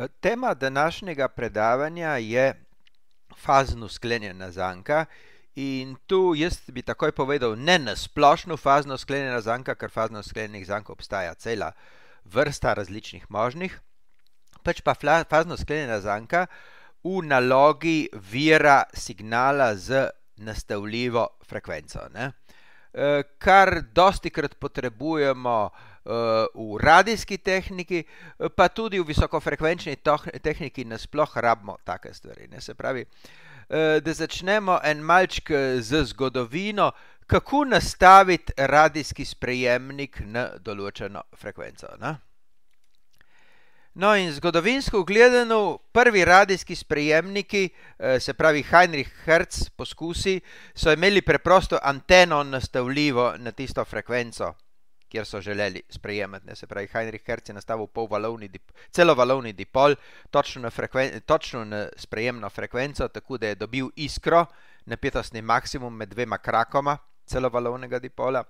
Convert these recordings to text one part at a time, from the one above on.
Eh, tema današnjega predavanja je fazno sklenjena zanka. In tu jaz bi takoj povedal, ne na splošno fazno sklenjena zanka, ker fazno sklenjenih zank obstaja cela vrsta različnih možnih, pač pa fazno sklenjena zanka v nalogi vira signala z nastavljivo frekvenco, ne? Eh, kar dosti krat potrebujemo. Eh, v radijski tehniki, eh, pa tudi v visokofrekvenčni tehniki, nasplošno rabimo take stvari. Ne? Se pravi, eh, da začnemo en malček z zgodovino, kako nastaviti radijski sprejemnik na določeno frekvenco. Ne? No, in zgodovinsko gledano, prvi radijski sprejemniki, se pravi Heinrich Hertz, poskusi, so imeli preprosto anteno nastavljivo na tisto frekvenco kjer so želeli sprejemati. Ne? Se pravi, Heinrich Hertz je nastavil polvalovni, celovalovni dipol, točno na, frekven, točno na sprejemno frekvenco, tako da je dobil iskro, napetostni maksimum med dvema krakoma celovalovnega dipola.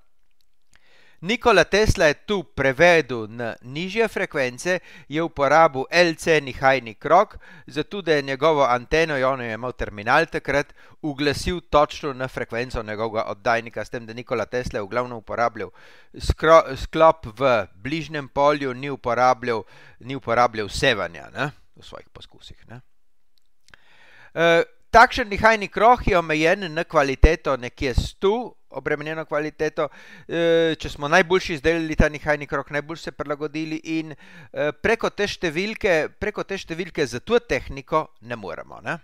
Nikola Tesla je tu prevedel na nižje frekvence, je uporabil LC nihajni krok, zato da je njegovo anteno, jo ja, je imel terminal takrat, uglasil točno na frekvenco njegovega oddajnika, s tem, da Nikola Tesla je v glavnem uporabljal skro, sklop v bližnjem polju, ni uporabljal, ni uporabljal sevanja ne? v svojih poskusih. Eh, takšen nihajni krok je omejen na kvaliteto nekje 100 obremenjeno kvaliteto, e, če smo najboljši izdelali ta nihajni krok, najbolj se prilagodili in e, preko te številke, preko te številke za to tehniko ne moremo. Ne?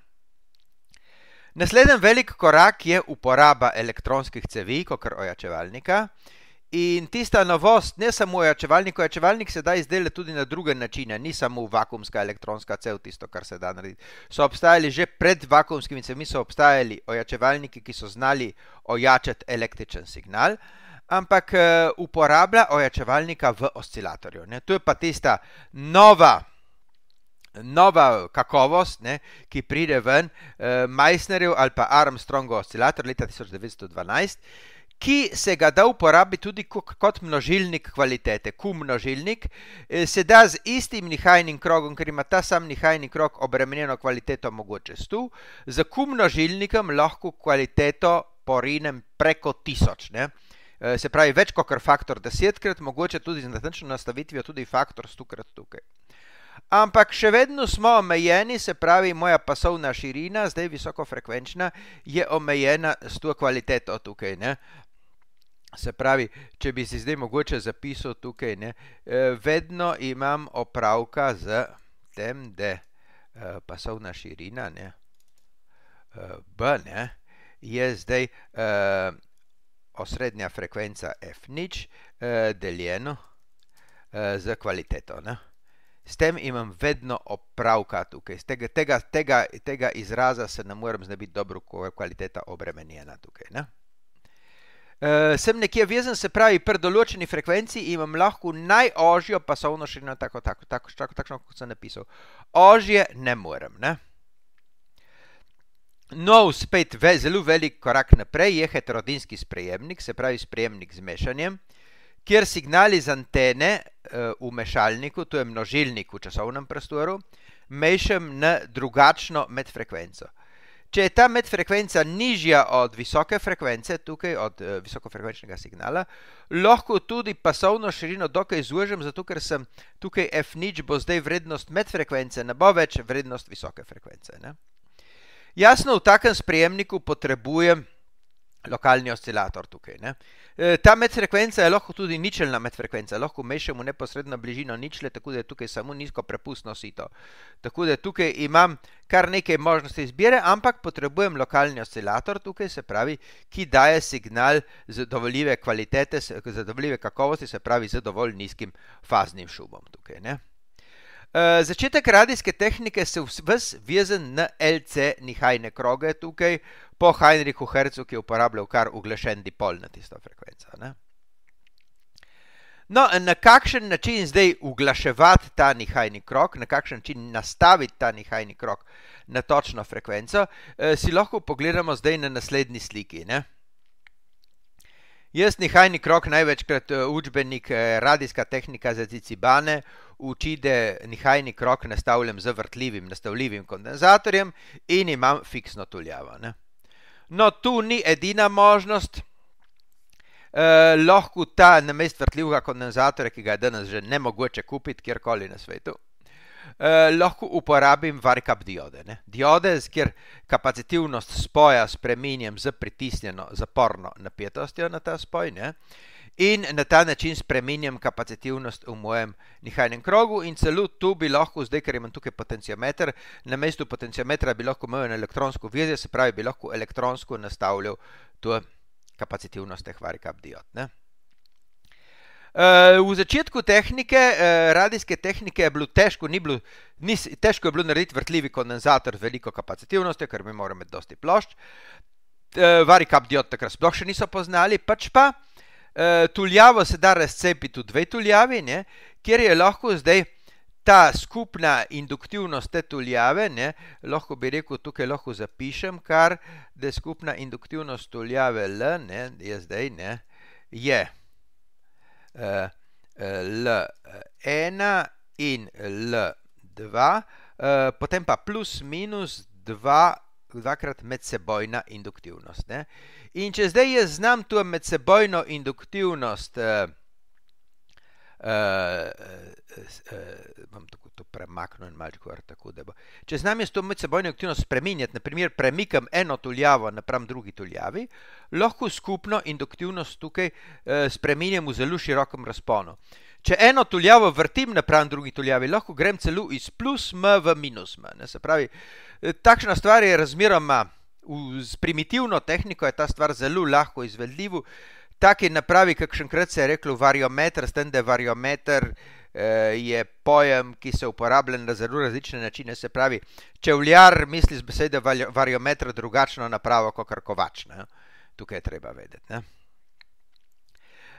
Naslednji velik korak je uporaba elektronskih cevij, kot ojačevalnika. In tista novost, ne samo ojačevalnik, ojačevalnik se da izdelati tudi na druge načine, ni samo vakumska elektronska cev, tisto, kar se da narediti. So obstajali že pred vakumskimi cevmi, so obstajali ojačevalniki, ki so znali ojačati električen signal, ampak eh, uporablja ojačevalnika v oscilatorju. Ne? To je pa tista nova. Nova kakovost, ne, ki pride ven, eh, Meissnerjev ali pa Armstrongov oscilator leta 1912, ki se ga da uporabiti tudi kot množilnik kvalitete, kum množilnik, eh, se da z istim nihajnim krogom, ker ima ta sam nihajni krog obremenjeno kvaliteto mogoče stu, z kum množilnikom lahko kvaliteto porinem preko tisoč. Ne? Eh, se pravi, več kot faktor desetkrat, mogoče tudi z natančno nastavitvijo, tudi faktor stokrat tukaj. Ampak še vedno smo omejeni, se pravi, moja pasovna širina, zdaj visokofrekvenčna, je omejena s to kvaliteto tukaj. Ne? Se pravi, če bi si zdaj mogoče zapisal tukaj, ne, eh, vedno imam opravka z tem, da eh, pasovna širina ne, eh, B ne, je zdaj osrednja frekvenca F nič deljeno z kvaliteto. Ne. S tem imam vedno opravka tukaj. Z tega, tega, tega, tega izraza se ne morem znebiti dobro, ko je kvaliteta obremenjena tukaj. Ne. Uh, sem nekje vezen, se pravi, pri določeni frekvenci imam lahko najožjo pasovno širino, tako, tako, tako, tako, tako kot sem napisal. Ožje ne morem. Ne? No, spet ve, zelo velik korak naprej je heterodinski sprejemnik, se pravi sprejemnik z mešanjem, kjer signali z antene uh, v mešalniku, to je množilnik v časovnem prostoru, mešam na drugačno medfrekvenco. Uh, Če je ta medfrekvenca nižja od visoke frekvence, tukaj od uh, visokofrekvenčnega signala, lahko tudi pasovno širino dokaj zožim, zato ker sem tukaj F nič, bo zdaj vrednost medfrekvence, ne bo več vrednost visoke frekvence. Ne? Jasno, v takem sprejemniku potrebujem lokalni oscilator tukaj. Ne? Eh, ta medfrekvenca je lahko tudi ničelna medfrekvenca, lahko mešamo neposredno bližino ničle, tako da je tukaj samo nizko prepustno sito. Tako da tukaj imam kar nekaj možnosti izbire, ampak potrebujem lokalni oscilator, tukaj se pravi, ki daje signal zadovoljive kvalitete, zadovoljive kakovosti, se pravi, z dovolj nizkim faznim šumom. Tukaj, eh, Začetek radijske tehnike se vsi vezen na LC nihajne kroge tukaj po Heinrichu Hercu, ki je uporabljal kar uglešen dipol na tisto frekvenco. Ne? No, na kakšen način zdaj uglaševati ta nihajni krok, na kakšen način nastaviti ta nihajni krok na točno frekvenco, eh, si lahko pogledamo zdaj na naslednji sliki. Ne? Jaz nihajni krok največkrat eh, učbenik eh, radijska tehnika za cicibane uči, da nihajni krok nastavljam z vrtljivim, nastavljivim kondenzatorjem in imam fiksno tuljavo. Ne? No, tu ni edina možnost. Eh, lahko ta namest vrtljivega kondenzatora, ki ga je danes že ne mogoče kupiti kjerkoli na svetu. Eh, lahko uporabim varkap diode. Ne? Diode, kjer kapacitivnost spoja spremenjam z pritisnjeno zaporno napetostjo na ta spoj. Ne? Eh, in na ta način spremenjam kapacitivnost v mojem nihajnem krogu. In celo tu bi lahko, zdaj ker imam tukaj potenciometer, na mestu potenciometra bi lahko imel elektronsko vezje, se pravi, bi lahko elektronsko nastavljal to kapacitivnost teh varikap diod. Ne? Uh, v začetku tehnike, uh, radijske tehnike je bilo težko, ni bilo, ni, težko je bilo narediti vrtljivi kondenzator z veliko kapacitivnostjo, ker bi moral imeti dosti plošč. Uh, eh, Varikap diod takrat sploh še niso poznali, pač pa Eh, tuljavo se da razcepiti v dve tuljavi, ne, kjer je lahko zdaj ta skupna induktivnost te tuljave. Ne, lahko bi rekel, tukaj lahko zapišem, kar je skupna induktivnost tuljave L, ne, je zdaj ne, je eh, eh, L1 in L2, potem pa plus minus 2 dvakrat medsebojna induktivnost. Ne? In če zdaj jaz znam to medsebojno induktivnost, eh, eh, eh, eh, To premaknem in malo tako, da bo. Če znam jaz to medsebojno induktivnost spremenjati, naprimer premikam eno tuljavo napram drugi tuljavi, lahko skupno induktivnost tukaj eh, spremenjam v zelo širokem razponu. Če eno tuljavo vrtim, napravim drugi tuljavi, lahko grem celo iz plus m v minus m. Ne, se pravi, eh, takšna stvar je razmeroma z primitivno tehniko, je ta stvar zelo lahko izvedljiva. Taki napravi, kot še enkrat se je reklo, variometer, stende variometer. Eh, je pojem, ki se uporablja na zelo različne načine. Se pravi, če uljar misli z besedo variometer, drugačno napravo kot kovač. Tukaj je treba vedeti. Ne?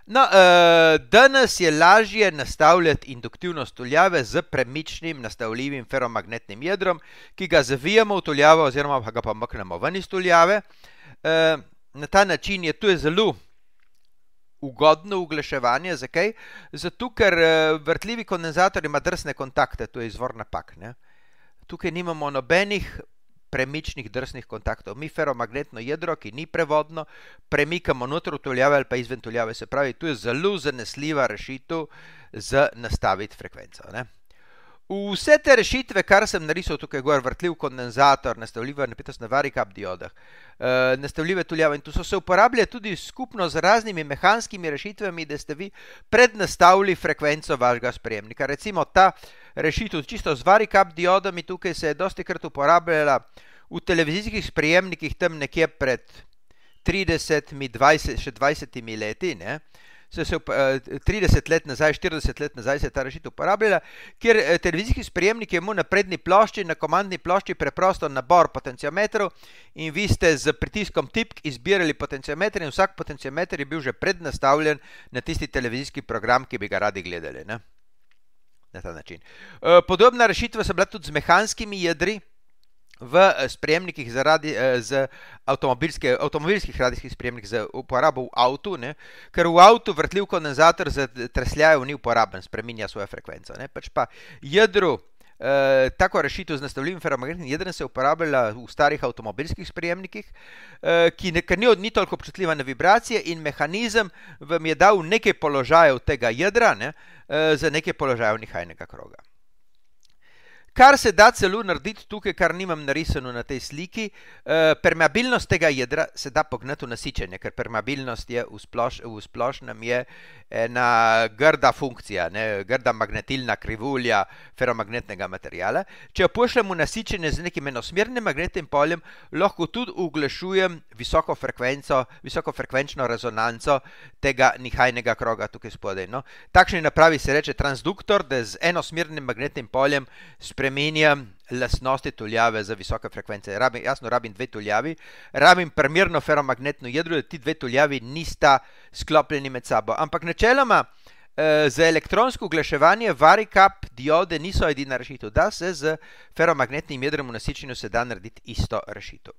No, uh, danes je lažje nastavljati induktivno stoljave z premičnim nastavljivim ferromagnetnim jedrom, ki ga zavijamo v stoljavo, oziroma ga pa mknemo ven iz stoljave. Uh, eh, na ta način je tu zelo ugodno oglaševanje. Zakaj? Zato, ker eh, vrtljivi kondenzator ima drsne kontakte, to je izvor napak. Ne? Tukaj nimamo nobenih premičnih drsnih kontaktov. Mi ferromagnetno jedro, ki ni prevodno, premikamo noter v tuljave ali pa izven tuljave. Se pravi, tu je zelo zanesljiva rešitev za nastaviti frekvenco. Ne? Vse te rešitve, kar sem narisal tukaj, gor, vrtljiv kondenzator, nastavljiva napetost na varik up diodah, uh, nastavljive tuljave in tu so se uporabljali tudi skupno z raznimi mehanskimi rešitvami, da ste vi prednastavili frekvenco vašega sprejemnika. Recimo ta rešitev, čisto z varik up diodami, tukaj se je dosti krat uporabljala v televizijskih sprejemnikih tam nekje pred 30, 20, še 20 leti. Ne? se je 30 eh, let nazaj, 40 let nazaj, se je ta rešitev uporabljala, kjer eh, televizijski sprejemnik je imel na prednji plošči, na komandni plošči preprosto nabor potencijometrov in vi ste z pritiskom tipk izbirali potencijometre in vsak potencijometr je bil že prednastavljen na tisti televizijski program, ki bi ga radi gledali. Ne? Na ta način. Eh, podobna rešitev so bila tudi z mehanskimi jedri v eh, sprejemnikih zaradi eh, avtomobilske, avtomobilskih radijskih sprejemnikov za uporabo v avtu, ne? ker v avtu vrtljiv kondenzator za tresljajo ni uporaben, spremenja svojo frekvenco. Pač pa jedru, eh, tako rešitev z nastavljivim ferromagnetnim jedrom se uporablja v starih avtomobilskih sprejemnikih, eh, ki ne, ni, ni toliko občutljiva na vibracije in mehanizem vam je dal nekaj položajev tega jedra ne? eh, za nekaj položajev nihajnega kroga kar se da celo narediti tukaj, kar nimam narisano na tej sliki. Uh, permeabilnost tega jedra se da pognati v nasičenje, ker permeabilnost je v, sploš, v splošnem je ena grda funkcija, ne, grda magnetilna krivulja ferromagnetnega materijala. Če jo pošljem v nasičenje z nekim enosmernim magnetnim poljem, lahko tudi uglašujem visoko frekvenco, visoko frekvenčno rezonanco tega nihajnega kroga tukaj spodaj. No. Takšni napravi se reče transduktor, da z enosmernim magnetnim poljem spremljamo spremenjam lasnosti tuljave za visoke frekvence. Rabim, jasno, rabim dve tuljavi, rabim primerno ferromagnetno jedro, da ti dve tuljavi nista sklopljeni med sabo. Ampak načeloma eh, za elektronsko oglaševanje varikap diode niso edina rešitev, da se z ferromagnetnim jedrom v nasičenju se da narediti isto rešitev.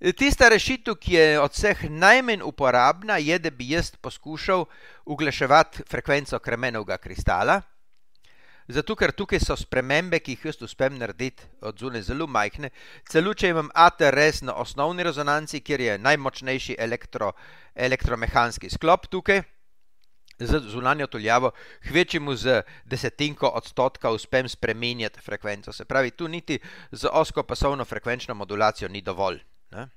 Eh, tista rešitev, ki je od vseh najmanj uporabna, je, da bi jaz poskušal oglaševati frekvenco kremenovega kristala. Zato, ker tukaj so spremembe, ki jih jaz uspem narediti od zunaj, zelo majhne. Celo, če imam ATRS na osnovni rezonanci, kjer je najmočnejši elektro, elektromehanski sklop tukaj, z zunanjo tuljavo, hvečemu z desetinko odstotka uspem spremenjati frekvenco. Se pravi, tu niti z oskopasovno frekvenčno modulacijo ni dovolj. Ne?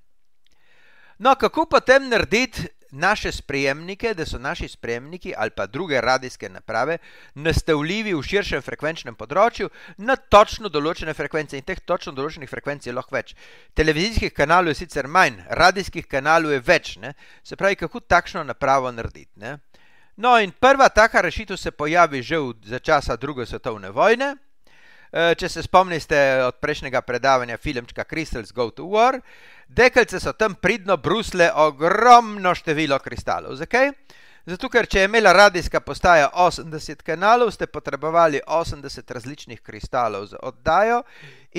No, kako pa tem narediti naše sprejemnike, da so naši sprejemniki ali pa druge radijske naprave nastavljivi v širšem frekvenčnem področju na točno določene frekvence in teh točno določenih frekvenc je lahko več. Televizijskih kanalov je sicer manj, radijskih kanalov je več, ne? se pravi, kako takšno napravo narediti. Ne? No, in prva taka rešitev se pojavi že v, za časa druge svetovne vojne. Eh, če se spomnite od prejšnjega predavanja filmčka Crystals Go to War, Dekelce so tam pridno brusle ogromno število kristalov. Zakaj? Zato, ker če je imela radijska postaja 80 kanalov, ste potrebovali 80 različnih kristalov za oddajo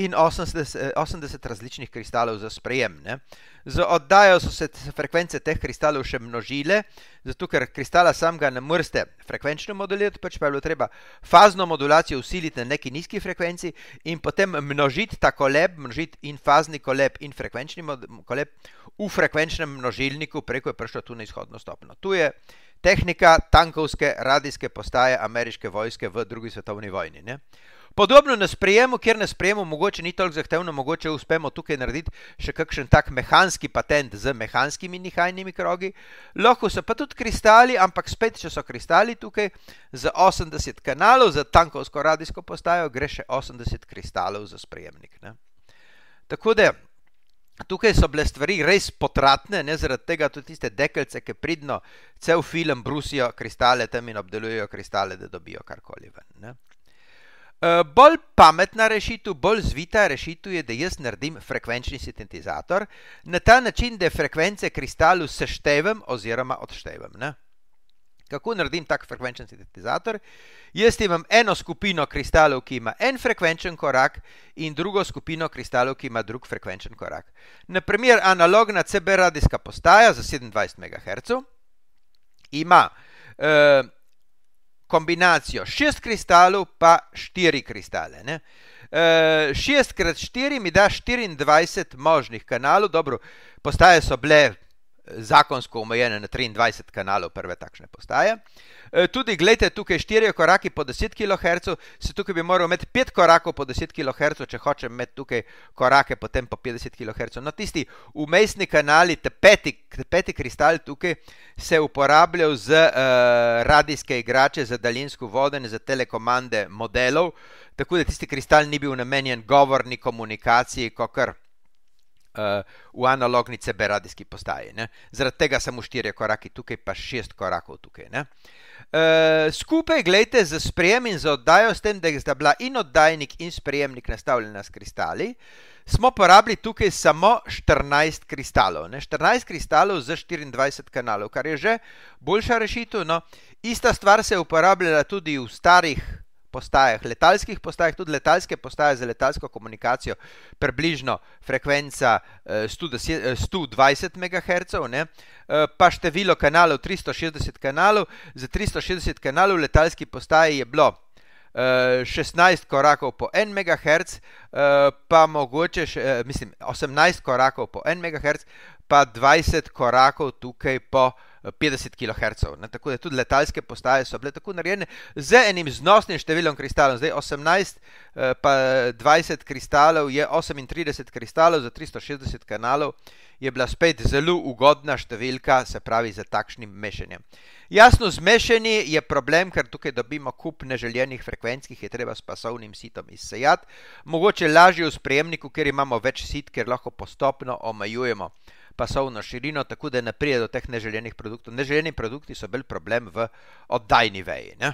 in 80, 80 eh, različnih kristalov za sprejem. Ne? Z oddajo so se frekvence teh kristalov še množile, zato ker kristala samega ne morete frekvenčno modulirati, pač pa je bilo treba fazno modulacijo usiliti na neki nizki frekvenci in potem množiti ta koleb, množiti in fazni koleb in frekvenčni koleb v frekvenčnem množilniku, preko je prišlo tu na izhodno stopno. Tu je tehnika tankovske radijske postaje ameriške vojske v drugi svetovni vojni. Ne? Podobno na sprejemu, kjer na sprejemu mogoče ni toliko zahtevno, mogoče uspemo tukaj narediti še kakšen tak mehanski patent z mehanskimi nihajnimi krogi. Lahko so pa tudi kristali, ampak spet, če so kristali tukaj za 80 kanalov, za tankovsko radijsko postajo, gre še 80 kristalov za sprejemnik. Ne? Tako da. Tukaj so bile stvari res potratne, ne zaradi tega, tudi tiste dekelce, ki pridno cel film brusijo kristale tam in obdelujejo kristale, da dobijo karkoli ven. E, bolj pametna rešitev, bolj zvita rešitev je, da jaz naredim frekvenčni sintetizator na ta način, da frekvence kristalu seštevem oziroma odštevem. Ne? kako naredim tak frekvenčen sintetizator. Jaz imam eno skupino kristalov, ki ima en frekvenčen korak, in drugo skupino kristalov, ki ima drug frekvenčen korak. Naprimer, analogna CB radijska postaja za 27 MHz ima eh, kombinacijo 6 kristalov, pa 4 kristale. Ne? 6 krat 4 mi da 24 možnih kanalov, dobro, postaje so bile zakonsko omejene na 23 kanalov prve takšne postaje. E, tudi, gledajte, tukaj štiri koraki po 10 kHz, se tukaj bi moral imeti pet korakov po 10 kHz, če hočem imeti tukaj korake potem po 50 kHz. No, tisti umestni kanali, te peti, te peti kristal tukaj, se uporabljajo za uh, e, radijske igrače, za daljinsko vodenje, za telekomande modelov, tako da tisti kristal ni bil namenjen govorni komunikaciji, kot kar uh, v analogni CB radijski postaji. Ne? Zaradi tega samo štiri korake tukaj, pa šest korakov tukaj. Uh, skupaj gledajte za sprejem in za oddajo, s tem, da sta bila in oddajnik, in sprejemnik nastavljena s kristali. Smo porabili tukaj samo 14 kristalov, ne? 14 kristalov za 24 kanalov, kar je že boljša rešitev. No? Ista stvar se je uporabljala tudi v starih postajah, letalskih postajah, tudi letalske postaje za letalsko komunikacijo, približno frekvenca 120 eh, eh, MHz, ne? Eh, pa število kanalov 360 kanalov. Za 360 kanalov letalski postaji je bilo 16 korakov po 1 MHz, pa mogoče mislim, 18 korakov po 1 MHz, pa 20 korakov tukaj po 1 MHz. 50 kHz. Ne, tako da tudi letalske postaje so bile tako narejene z enim znosnim številom kristalov. Zdaj 18, eh, pa 20 kristalov je 38 kristalov za 360 kanalov. Je bila spet zelo ugodna številka, se pravi, za takšnim mešanjem. Jasno, zmešanje je problem, ker tukaj dobimo kup neželjenih frekvenc, ki je treba s pasovnim sitom izsejati, mogoče lažje v sprejemniku, ker imamo več sit, ker lahko postopno omejujemo pasovno širino, tako da ne pride do teh neželenih produktov. Neželeni produkti so bolj problem v oddajni veji. Ne?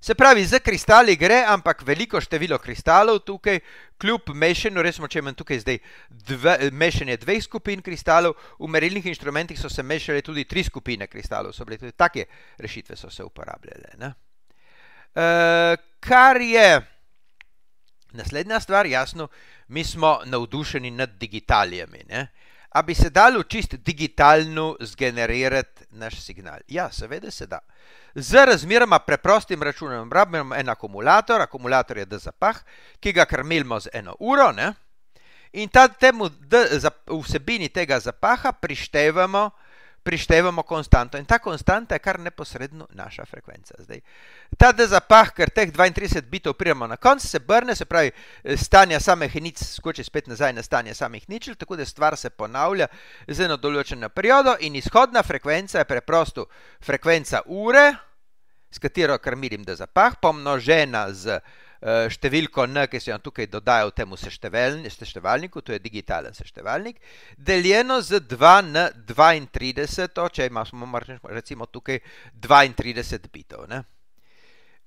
Se pravi, za kristali gre, ampak veliko število kristalov tukaj, kljub mešanju, recimo, če imam tukaj zdaj dve, mešanje dveh skupin kristalov, v merilnih inštrumentih so se mešale tudi tri skupine kristalov, so bile tudi take rešitve, so se uporabljale. Ne? Uh, kar je naslednja stvar, jasno, uh, mi smo navdušeni nad digitalijami. Ali bi se dalo čist digitalno zgenerirati naš signal? Ja, seveda se da. Z razmeroma preprostim računom rabimo en akumulator, akumulator je D-zapah, ki ga krmilimo z eno uro. Ne? In ta, temu, da, za, vsebini tega zapaha prištevamo, uh, prištevamo konstanto in ta konstanta je kar neposredno naša frekvenca. Zdaj, ta dezapah, ker teh 32 bitov prijemamo na konc, se brne, se pravi, eh, stanje samih nič skoči spet nazaj na stanje samih ničel, tako da stvar se ponavlja z eno določeno periodo in izhodna frekvenca je preprosto frekvenca ure, s katero krmirim dezapah, pomnožena z uh, Eh, številko N, ki se jo tukaj dodaja v tem seštevalniku, to je digitalen seštevalnik, deljeno z 2N32, če imamo recimo tukaj 32 bitov. Ne?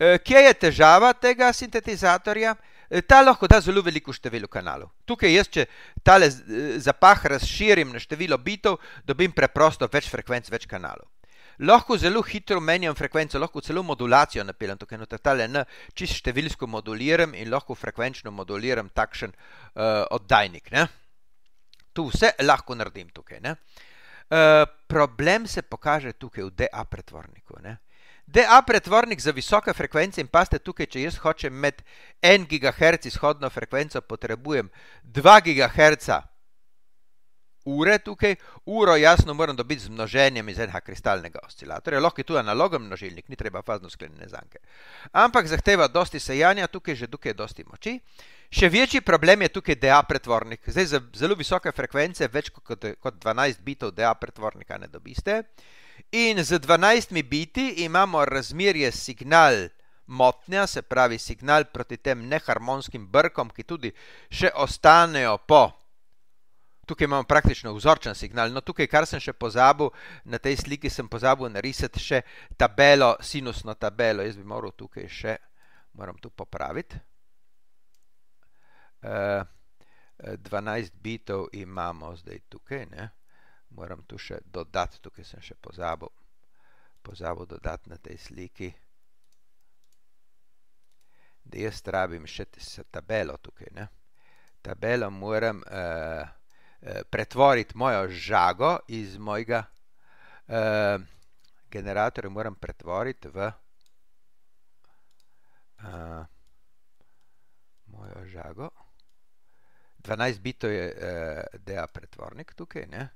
Eh, kje je težava tega sintetizatorja? Eh, ta lahko da zelo veliko število kanalov. Tukaj jaz, če tale zapah razširim na število bitov, dobim preprosto več frekvenc, več kanalov lahko zelo hitro menjam frekvenco, lahko celo modulacijo napeljem, tukaj na tale N, čisto številsko moduliram in lahko frekvenčno moduliram takšen uh, oddajnik. Ne? Tu vse lahko naredim tukaj. Ne? Uh, problem se pokaže tukaj v DA pretvorniku. Ne? DA pretvornik za visoke frekvence in paste tukaj, če jaz hočem med 1 GHz izhodno frekvenco, potrebujem 2 GHz ure tukaj, uro jasno moram dobiti z množenjem iz enega kristalnega oscilatorja, lahko je tu analogen množilnik, ni treba fazno sklenjene zanke. Ampak zahteva dosti sejanja, tukaj že tukaj je dosti moči. Še večji problem je tukaj DA pretvornik. Zdaj za zelo visoke frekvence, več kot, kot 12 bitov DA pretvornika ne dobiste. In z 12 biti imamo razmerje signal motnja, se pravi signal proti tem neharmonskim brkom, ki tudi še ostanejo po Tukaj imamo praktično vzorčen signal. No, tukaj, kar sem še pozabil, na tej sliki sem pozabil narisati še tabelo, sinusno tabelo. Jaz bi moral tukaj še, moram tu popraviti. Uh, eh, 12 eh, bitov imamo zdaj tukaj, ne? moram tu še dodati, tukaj sem še pozabil, pozabil dodati na tej sliki, da jaz rabim še tabelo tukaj. Ne? Tabelo moram... Uh, pretvoriti mojo žago iz mojega eh, generatorja, moram pretvoriti v eh, mojo žago. 12 bito je eh, DA pretvornik tukaj, ne?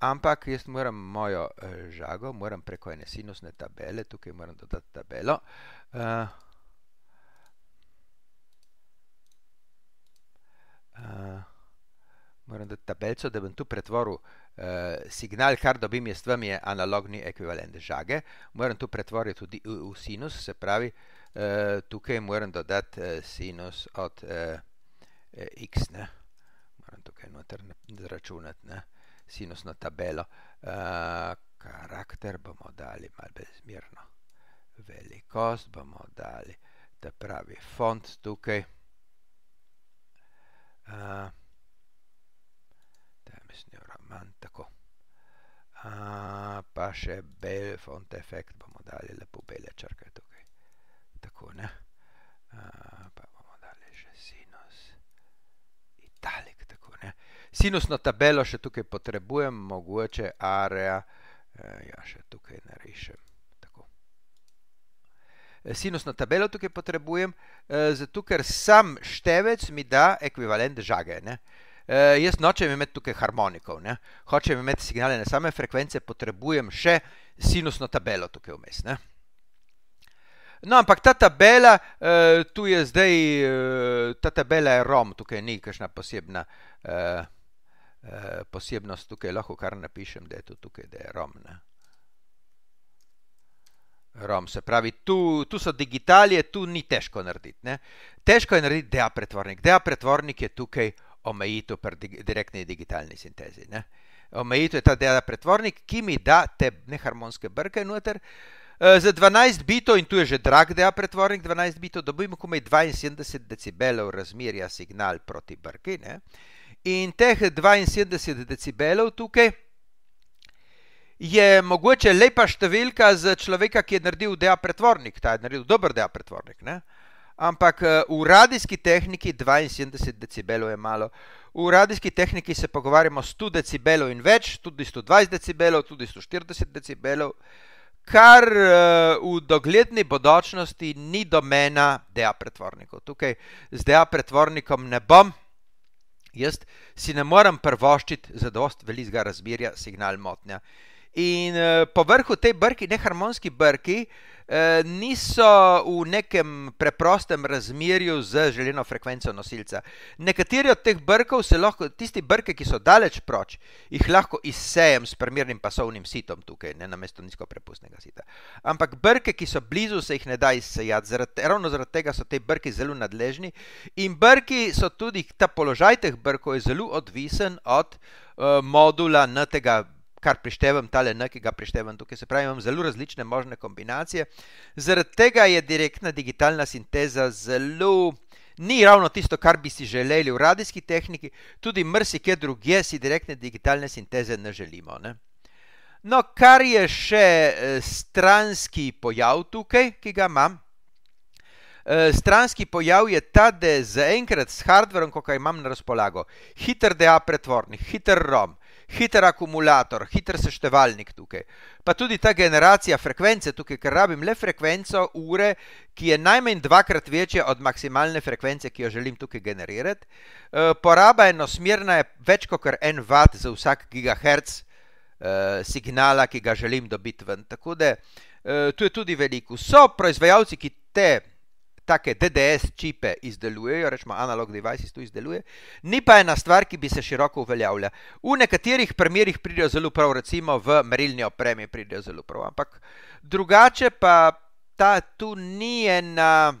ampak jaz moram mojo eh, žago, moram preko ene sinusne tabele, tukaj moram dodati tabelo. Eh, Uh moram dati tabelco, da bom tu pretvoril eh, signal, kar dobim jaz vam je analogni ekvivalent žage, moram tu pretvoriti tudi v, v sinus, se pravi, eh, tukaj moram dodati eh, sinus od eh, eh, x, ne? moram tukaj noter zračunati ne? sinusno tabelo, eh, karakter bomo dali malo bezmirno, velikost bomo dali, da pravi font tukaj, naše bel font efekt bomo dali lepo bele črke tukaj. Tako, ne? Pa bomo dali še sinus italik, tako, ne? Sinusno tabelo še tukaj potrebujem, mogoče area, e, ja, še tukaj narišem, tako. E, sinusno tabelo tukaj potrebujem, e, zato ker sam števec mi da ekvivalent žage, ne? Ne? Uh, jaz nočem imeti tukaj harmonikov, ne? hočem imeti signale na same frekvence, potrebujem še sinusno tabelo tukaj vmes. Ne? No, ampak ta tabela, uh, tu je zdaj, uh, ta tabela je ROM, tukaj ni kakšna posebna uh, uh, posebnost, tukaj lahko kar napišem, da je to tukaj, da je ROM. Ne? ROM se pravi, tu, tu so digitalije, tu ni težko narediti. Ne? Težko je narediti DA pretvornik, DA pretvornik je tukaj omejitev pri di direktni digitalni sintezi. Ne? Omejitev je ta dela pretvornik, ki mi da te neharmonske brke noter. Eh, za 12 bitov, in tu je že drag, da je pretvornik 12 bitov, dobimo komaj 72 decibelov razmerja signal proti brki. Ne? In teh 72 decibelov tukaj je mogoče lepa številka za človeka, ki je naredil DA pretvornik, ta je naredil dober DA pretvornik. Uh, ampak eh, v radijski tehniki 72 decibelov je malo. V radijski tehniki se pogovarjamo 100 decibelov in več, tudi 120 decibelov, tudi 140 decibelov, kar eh, v dogledni bodočnosti ni domena DEA pretvornikov. Tukaj z DEA pretvornikom ne bom, jaz si ne morem prvoščiti za dost velizga razmerja signal motnja. In eh, povrhu te brki, neharmonski brki, Eh, niso v nekem preprostem razmerju z željeno frekvenco nosilca. Nekateri od teh brkov, lahko, tisti brke, ki so daleč proč, jih lahko izsejem s primernim pasovnim sitom tukaj, ne na mesto nizkoprepustnega sita. Ampak brke, ki so blizu, se jih ne da izsejati, zaradi, ravno zaradi tega so te brke zelo nadležni in brki so tudi, ta položaj teh brkov je zelo odvisen od uh, modula na tega brka kar prištevam, tale N, ki ga prištevam tukaj, se pravi, imam zelo različne možne kombinacije. Zaradi tega je direktna digitalna sinteza zelo. Ni ravno tisto, kar bi si želeli v radijski tehniki, tudi mrsike druge si direktne digitalne sinteze ne želimo. Ne? No, kar je še eh, stranski pojav tukaj, ki ga imam. Eh, stranski pojav je ta, da zaenkrat s hardverom, ki ga imam na razpolago, hiter DA pretvornik, hiter ROM, hiter akumulator, hiter seštevalnik tukaj. Pa tudi ta generacija frekvence tukaj, ker rabim le frekvenco ure, ki je najmanj dvakrat večja od maksimalne frekvence, ki jo želim tukaj generirati. E, poraba enosmerna je več kot en vat za vsak gigahertz e, signala, ki ga želim dobiti ven. Tako da e, tu je tudi veliko. So proizvajalci, ki te take DDS čipe izdelujejo, rečemo analog devices tu izdeluje, ni pa ena stvar, ki bi se široko uveljavlja. V nekaterih primerih pridejo zelo prav, recimo v merilni opremi pridejo zelo prav, ampak drugače pa ta tu ni ena.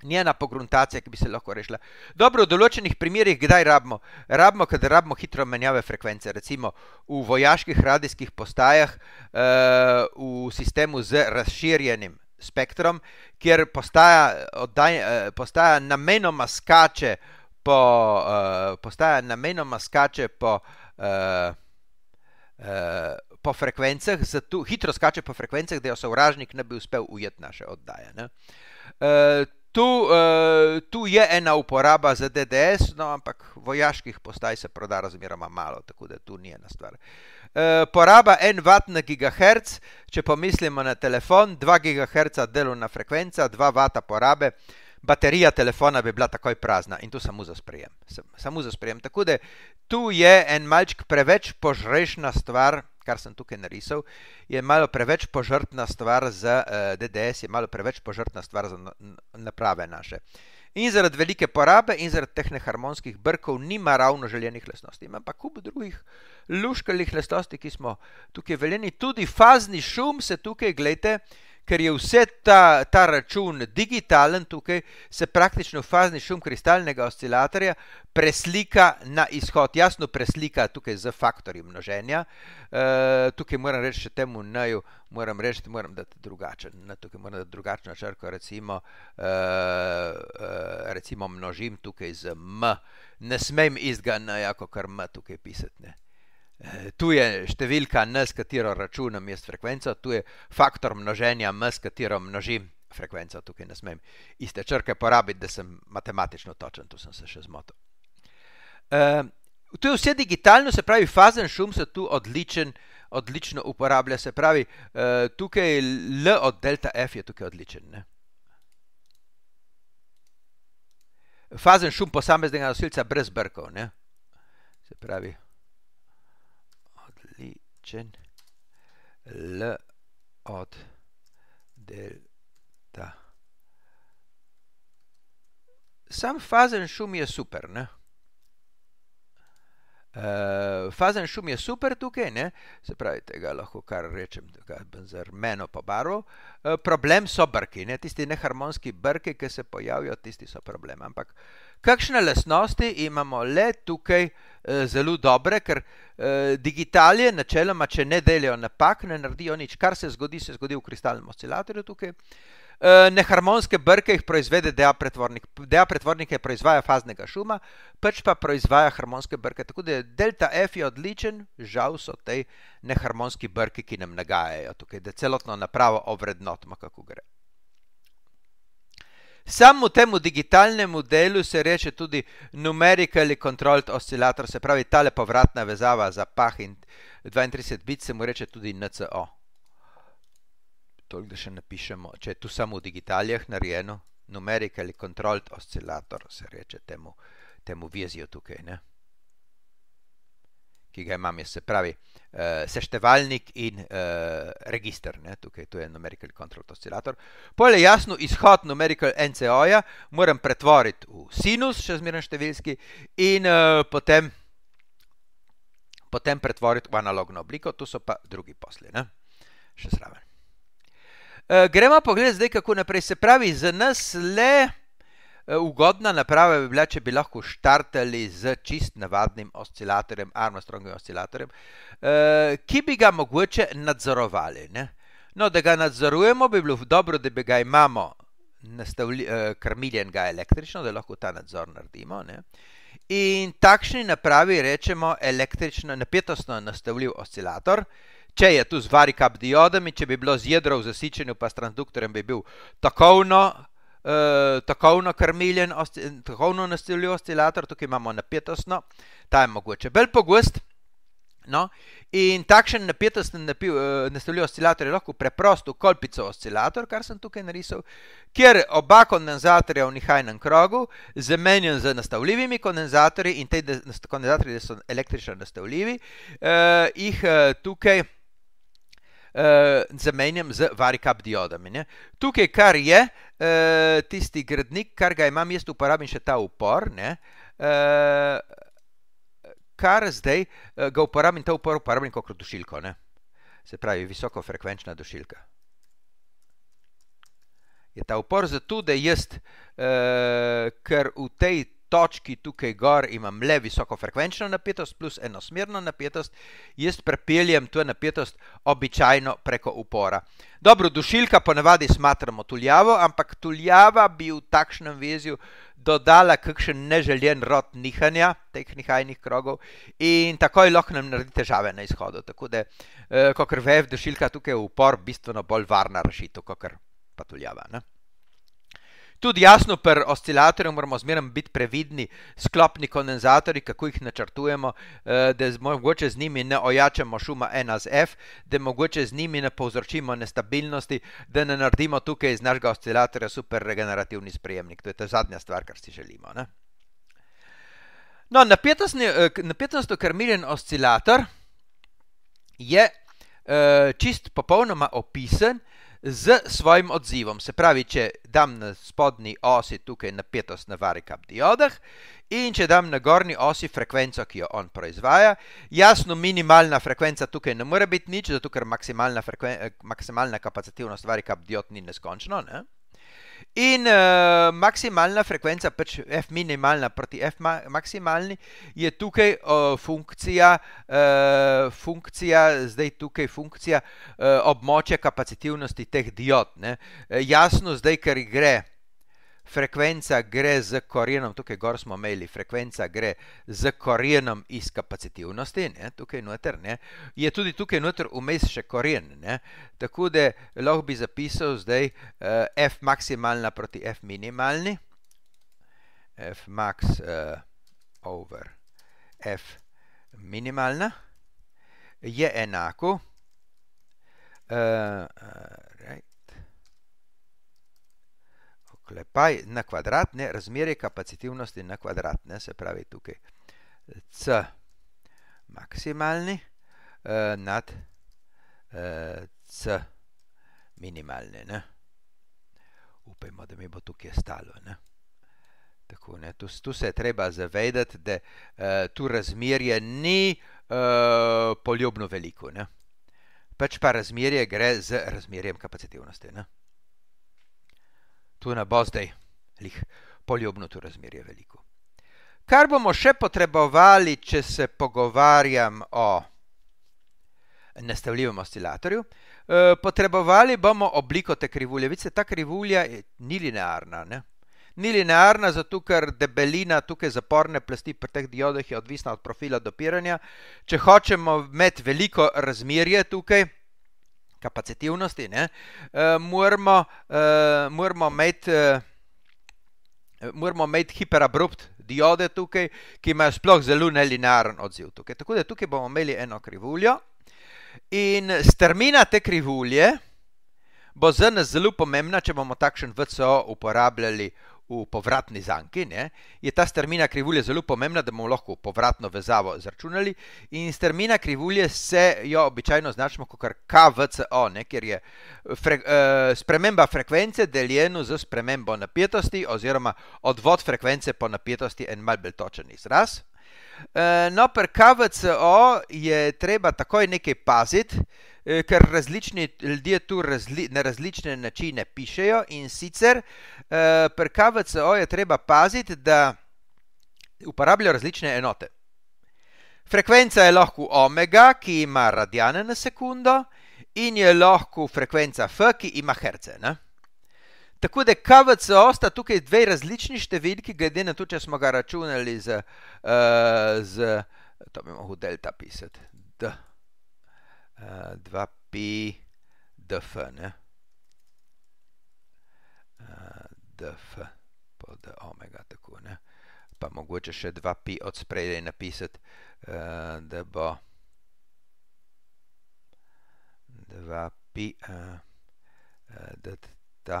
Ni ena pogruntacija, ki bi se lahko rešila. Dobro, v določenih primerjih, kdaj rabimo? Rabimo, kad rabimo hitro menjave frekvence, recimo v vojaških radijskih postajah, eh, v sistemu z razširjenim spektrom, kjer postaja, oddaj, eh, postaja namenoma skače po, eh, postaja namenoma skače po, eh, po frekvencah, zato hitro skače po frekvencah, da jo sovražnik ne bi uspel ujet naše oddaje. Ne? Tu, tu je ena uporaba za DDS, no, ampak vojaških postaj se proda razmeroma malo, tako da tu ni ena stvar. Eh, poraba 1 vat na gigahertz, če pomislimo na telefon, 2 gigahertz delovna frekvenca, 2 vata porabe, baterija telefona bi bila takoj prazna in to samo za sprejem. Samo za sprejem. Tako da tu je en malček preveč požrešna stvar. Kar sem tukaj narisal, je malo preveč požrtna stvar za uh, eh, DDS, je malo preveč požrtna stvar za naprave naše. Uh, In zaradi velike porabe in zaradi teh neharmonskih brkov nima ravno željenih lastnosti. Ima pa kup drugih luškalih lastnosti, ki smo tukaj veljeni. Tudi fazni šum se tukaj, gledajte, ker je vse ta, ta račun digitalen, tukaj se praktično fazni šum kristalnega oscilatorja preslika na izhod, jasno preslika tukaj z faktorji množenja. E, tukaj moram reči, da temu neju moram reči, da moram dati drugačen, na tukaj moram dati drugačno črko, recimo, e, e, recimo množim tukaj z m, ne smem izganja, kot kar m tukaj pisati. Eh, tu je številka n, s katero računam jaz frekvenco, tu je faktor množenja m, s katero množim frekvenco. Tukaj ne smem iste črke porabiti, da sem matematično točen, tu sem se še zmotil. Uh, ehm, tu je vse digitalno, se pravi, fazen šum se tu odličen, odlično uporablja. Se pravi, uh, tukaj je L od delta F je tukaj odličen. Ne? Fazen šum posameznega nosilca brez brkov. Ne? Se pravi ločen L od delta. Sam fazen šum je super, ne? E, fazen šum je super tukaj, ne? Se pravi, tega lahko kar rečem, da bom z rmeno pobarval. E, problem so brki, ne? Tisti neharmonski brki, ki se pojavijo, tisti so problem. Ampak. E, kakšne lasnosti imamo le tukaj e, zelo dobre, ker e, eh, digitalije načeloma, če ne delijo napak, ne naredijo nič, kar se zgodi, se zgodi v kristalnem oscilatorju tukaj. Eh, neharmonske brke jih proizvede DEA pretvornik. DEA pretvornik je proizvaja faznega šuma, pač pa proizvaja harmonske brke. Tako da je delta F je odličen, žal so te neharmonski brke, ki nam nagajajo tukaj, da celotno napravo ovrednotimo, kako gre. Samo temu digitalnemu delu se reče tudi numerically controlled oscilator, se pravi, ta povratna vezava za pah in 32 bit se mu reče tudi NCO. Toliko, da še napišemo, če je tu samo v digitalijah narejeno, numerically controlled oscilator se reče temu, temu vizijo tukaj. Ne? ki ga imam jaz, se pravi uh, seštevalnik in uh, register, ne? tukaj tu je numerical control oscilator. Pole jasno, izhod numerical NCO-ja moram pretvoriti v sinus, še zmeren številski, in uh, potem, potem pretvoriti v analogno obliko, tu so pa drugi posli, ne? še zraven. Uh, gremo pogled zdaj, kako naprej se pravi, za nas le. Eh, ugodna naprava bi bila, če bi lahko štartali z čist navadnim oscilatorjem, armstrongovim oscilatorjem, eh, ki bi ga mogoče nadzorovali. Ne? No, da ga nadzorujemo, bi bilo dobro, da bi ga imamo eh, krmiljenega električno, da lahko ta nadzor naredimo. Ne? In takšni napravi rečemo električno napetostno nastavljiv oscilator. Če je tu z varikap diodami, če bi bilo z jedrov zasičenju, pa s transduktorjem bi bil takovno Eh, takovno krmiljen, eh, takovno nastavljiv oscilator, tukaj imamo napetostno, ta je mogoče bolj pogost. No? In takšen napetostni napil, eh, nastavljiv oscilator je lahko preprosto kolpico oscilator, kar sem tukaj narisal, kjer oba kondenzatorja v nihajnem krogu zamenjam z nastavljivimi kondenzatorji in te kondenzatorje, da so električno nastavljivi, eh, jih eh, tukaj uh, zamenjam z varikap diodami. Ne? Tukaj, kar je uh, tisti gradnik, kar ga imam, jaz uporabim še ta upor. Ne? Uh, kar zdaj uh, ga uporabim, ta upor uporabim kot dušilko. Ne? Se pravi, visokofrekvenčna dušilka. Je ta upor zato, da jaz, uh, ker v tej točki tukaj gor imam le visoko frekvenčno napetost plus enosmerno napetost, jaz prepeljem to napetost običajno preko upora. Dobro, dušilka ponavadi smatramo tuljavo, ampak tuljava bi v takšnem vezju dodala kakšen neželjen rod nihanja teh nihajnih krogov in takoj lahko nam naredi težave na izhodu. Tako da, eh, kot ve, dušilka tukaj je upor bistveno bolj varna rešitev, kot pa tuljava. Ne? Tudi jasno, per oscilatorju moramo zmerno biti previdni, sklopni kondenzatori, kako jih načrtujemo, eh, da mogoče z njimi ne ojačamo šuma NSF, da mogoče z njimi ne povzročimo nestabilnosti, da ne naredimo tukaj iz našega oscilatorja super regenerativni sprejemnik. To je ta zadnja stvar, kar si želimo. Ne? No, napetost eh, okrmiljen oscilator je eh, čist popolnoma opisen z svojim odzivom. Se pravi, če dam na spodnji osi tukaj napetost na varikap diodah in če dam na gornji osi frekvenco, ki jo on proizvaja, jasno, minimalna frekvenca tukaj ne more biti nič, zato ker maksimalna, eh, maksimalna kapacitivnost varikap diod ni neskončno. Ne? In uh, maksimalna frekvenca, pač f minimalna proti f maksimalni, je tukaj uh, funkcija, uh, funkcija, zdaj tukaj funkcija uh, območja kapacitivnosti teh diod. Ne? Jasno, zdaj, ker gre frekvenca gre z korenom, tukaj gor smo imeli, frekvenca gre z korenom iz kapacitivnosti, ne, tukaj noter, ne, je tudi tukaj noter vmes še koren, ne, tako da lahko bi zapisal zdaj eh, f maksimalna proti f minimalni, f max eh, over f minimalna je enako eh, oklepaj na kvadrat, ne, razmerje kapacitivnosti na kvadrat, ne, se pravi tukaj C maksimalni eh, nad eh, C minimalni. Ne. Upajmo, da mi bo tukaj stalo. Ne. Tako, ne, tu, tu se je treba zavedati, da eh, tu razmerje ni eh, poljubno veliko. Ne. Pač pa razmerje gre z razmerjem kapacitivnosti. Ne tu na Bozdej, lih, poljubno tu razmerje veliko. Kar bomo še potrebovali, če se pogovarjam o nastavljivem oscilatorju, eh, potrebovali bomo obliko te krivulje. Vidite, ta krivulja ni linearna, ne? Ni linearna, zato ker debelina tukaj zaporne plasti pri teh diodeh je odvisna od profila dopiranja. Če hočemo imeti veliko razmerje tukaj, kapacitivnosti, ne, uh, moramo, uh, moramo imeti. Uh, Moramo imeti hiperabrupt diode tukaj, ki imajo sploh zelo nelinearen odziv. Tukaj. Tako da tukaj bomo imeli eno krivuljo in strmina te krivulje bo za nas zelo pomembna, če bomo takšen VCO uporabljali v povratni zanki, ne, je ta strmina krivulje zelo pomembna, da bomo lahko povratno vezavo izračunali. In strmina krivulje se jo običajno označimo kot KVCO, ne, ker je fre, e, sprememba frekvence deljena z spremembo napetosti, oziroma odvod frekvence po napetosti en mal bolj točen izraz. E, no, pri KVCO je treba takoj nekaj paziti. Eh, ker različni ljudje tu razli, na različne načine pišejo in sicer Eh, pri KVCO je treba paziti, da uporabljajo različne enote. Frekvenca je lahko omega, ki ima radijane na sekundo, in je lahko frekvenca F, ki ima herce. Ne? Tako da KVCO sta tukaj dve različni številki, glede na to, če smo ga računali z. Uh, z to bi lahko delta pisati. D, uh, eh, 2pi, df, ne df, pa d omega, tako ne. Pa mogoče še dva pi od spredaj napisati, uh, da bo dva pi, uh, eh, eh, da ta,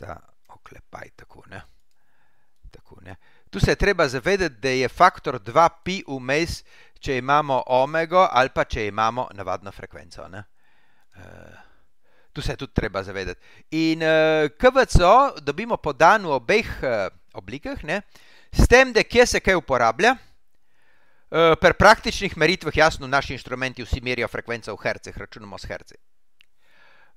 ta oklepaj, tako ne. Tako, ne. Tu se je treba zavedati, da je faktor 2 pi vmes, če imamo omega ali pa če imamo navadno frekvenco. Ne? Uh, tu se je tudi treba zavedati. In uh, eh, KVCO dobimo podan v obeh uh, oblikah, ne? s tem, da kje se kaj uporablja. Uh, pri praktičnih meritvah, jasno, naši inštrumenti vsi merijo frekvenco v hercih, računamo s hercih.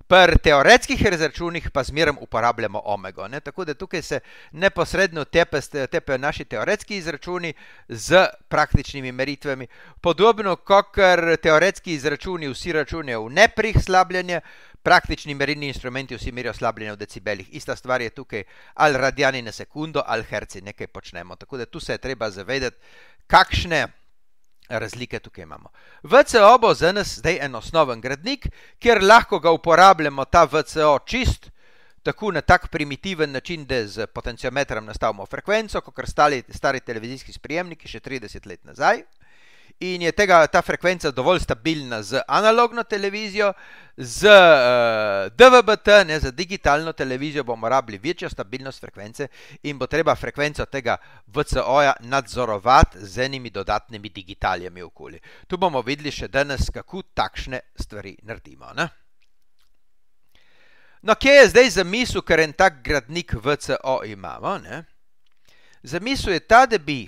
Pri teoretskih izračunih pa zmerno uporabljamo omega. Ne? Tako da tukaj se neposredno tepe, tepejo naši teoretski izračuni z praktičnimi meritvami. Podobno kot teoretski izračuni vsi računajo v neprih slabljenje, praktični merilni instrumenti vsi merijo slabljenje v decibelih. Ista stvar je tukaj ali radijani na sekundo ali herci nekaj počnemo. Tako da tu se je treba zavedati, kakšne razlike tukaj imamo. VCO bo za nas zdaj en osnoven gradnik, kjer lahko ga uporabljamo, ta VCO čist, tako na tak primitiven način, da z potenciometrom nastavimo frekvenco, kot stari, stari televizijski sprejemniki še 30 let nazaj in je tega, ta frekvenca dovolj stabilna z analogno televizijo, z uh, eh, DVB-T, ne z digitalno televizijo, bomo rabili večjo stabilnost frekvence in bo treba frekvenco tega VCO-ja nadzorovati z enimi dodatnimi digitalijami okoli. Tu bomo videli še danes, kako takšne stvari naredimo. Ne? No, kje je zdaj za misel, ker en tak gradnik VCO imamo? Za misel je ta, da bi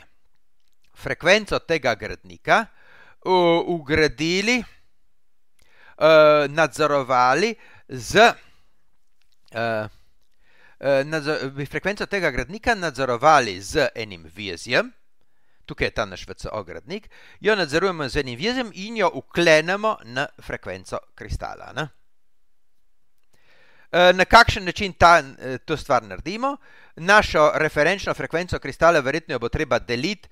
frekvenco tega gradnika, ugradili, eh, nadzorovali z. Eh, eh, bi frekvenco tega gradnika nadzorovali z enim vizijem, tukaj je ta naš VCO gradnik, jo nadzorujemo z enim vizijem in jo uklenemo na frekvenco kristala. Ne? Na kakšen način ta, to stvar naredimo? Našo referenčno frekvenco kristala, verjetno jo bo treba deliti,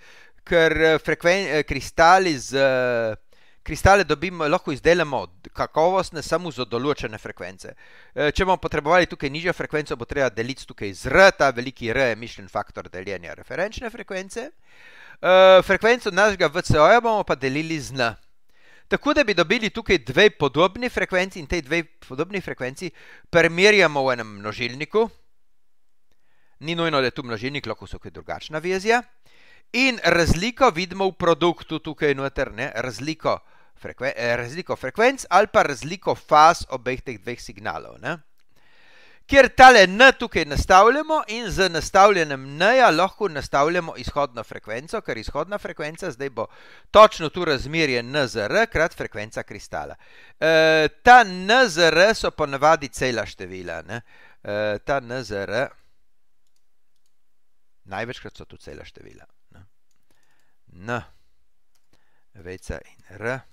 ker eh, frekven, eh, kristali z, eh, kristale dobimo, lahko izdelamo kakovostne samo za določene frekvence. Če bomo potrebovali tukaj nižjo frekvenco, bo treba deliti tukaj z R, ta veliki R je mišljen faktor deljenja referenčne frekvence. Frekvenco našega VCO-ja bomo pa delili z N. Tako da bi dobili tukaj dve podobni frekvenci in te dve podobni frekvenci primerjamo v enem množilniku. Ni nujno, da je tu množilnik, lahko so tudi drugačna vizija. Uh, In razliko vidimo v produktu tukaj noter, ne? razliko. Eh, razliko frekvenc ali pa razliko faz obeh teh dveh signalov. Ne? Kjer tale N tukaj nastavljamo in z nastavljenem N lahko nastavljamo izhodno frekvenco, ker izhodna frekvenca zdaj bo točno tu razmerje NZR krat frekvenca kristala. E, ta NZR so ponavadi cela števila. E, ta NZR največkrat so tu cela števila. N, vejca in R.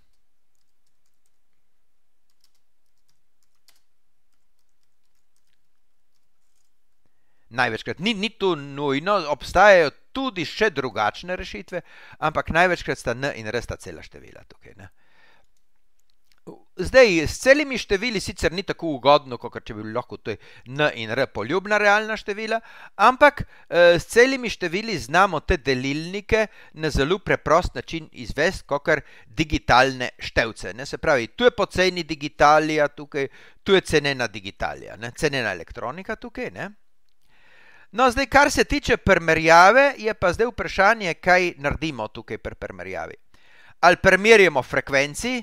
Največkrat, ni, ni tu nujno, obstajajo tudi še drugačne rešitve, ampak največkrat sta N in R sta cela števila tukaj. Ne? Zdaj, s celimi števili sicer ni tako ugodno, kot če bi lahko to n in r poljubna realna števila, ampak e, s celimi števili znamo te delilnike na zelo preprost način izvesti, kot digitalne števce. Ne? Se pravi, tu je poceni digitalija, tukaj, tu je cenena digitalija, ne? cenena elektronika tukaj. Ne? No, zdaj, kar se tiče primerjave, je pa zdaj vprašanje, kaj naredimo tukaj pri primerjavi. Ali primerjamo frekvenci,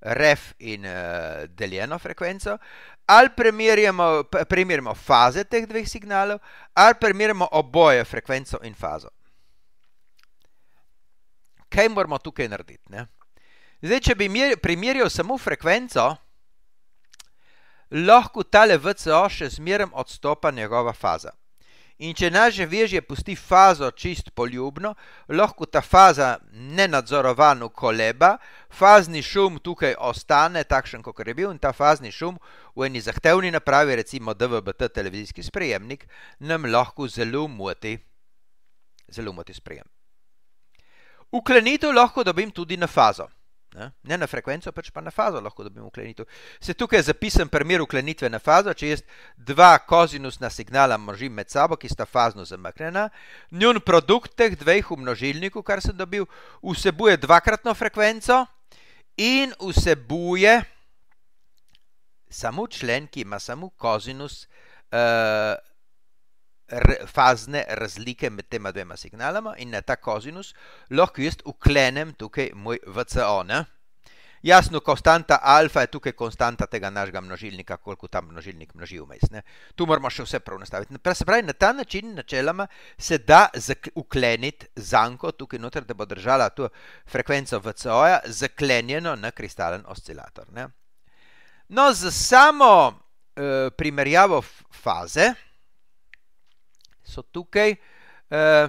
ref in uh, deljeno frekvenco, ali primerjamo, primerjamo faze teh dveh signalov, ali primerjamo oboje frekvenco in fazo. Kaj moramo tukaj narediti? Ne? Zdaj, če bi primerjal samo frekvenco, lahko tale VCO še zmerem odstopa njegova faza. In če naše virje pusti fazo čist poljubno, lahko ta faza nenadzorovano koleba, fazni šum tukaj ostane takšen, kot je bil, in ta fazni šum v eni zahtevni napravi, recimo DVBT televizijski sprejemnik, nam lahko zelo moti, zelo moti sprejem. Uklenitev lahko dobim tudi na fazo. Ne? ne na frekvenco, pač pa na fazo lahko dobim uklenitev. Se tukaj zapisam primer uklenitve na fazo, če jaz dva kozinusna signala množim med sabo, ki sta fazno zamaknjena, njun produkt teh dveh umnožilnikov, kar sem dobil, vsebuje dvakratno frekvenco in vsebuje samo člen, ki ima samo kozinus. Uh, eh, fazne razlike med tema dvema signaloma in na ta kozinus lahko jaz uklenem tukaj moj VCO. Ne? Jasno, konstanta alfa je tukaj konstanta tega našega množilnika, koliko ta množilnik množi vmes. Tu moramo še vse prav nastaviti. Se pravi, na ta način, načeloma, se da ukleniti zanko tukaj noter, da bo držala to frekvenco VCO-ja zaklenjeno na kristalen oscilator. Ne? No, za samo uh, primerjavo faze, so tukaj. Uh,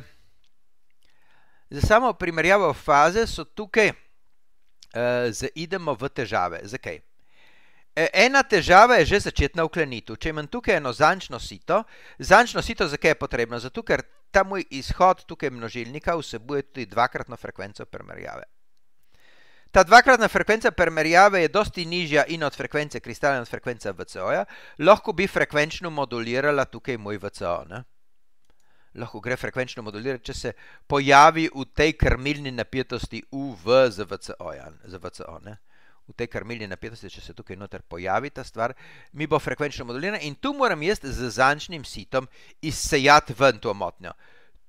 za samo primerjavo faze so tukaj, uh, eh, zaidemo v težave. Zakaj? E, ena težava je že začetna uklenitev. Če imam tukaj eno zančno sito, zančno sito zakaj je potrebno? Zato, ker ta moj izhod tukaj množilnika vsebuje tudi dvakratno frekvenco primerjave. Ta dvakratna frekvenca primerjave je dosti nižja in od frekvence kristalna, in od frekvence VCO-ja, lahko bi frekvenčno modulirala tukaj moj VCO. Ne? lahko gre frekvenčno modelirati, če se pojavi v tej krmilni napetosti UV za VCO. Ja, za VCO v tej krmilni napetosti, če se tukaj noter pojavi ta stvar, mi bo frekvenčno modelirana in tu moram jaz z zančnim sitom izsejati ven to motnjo.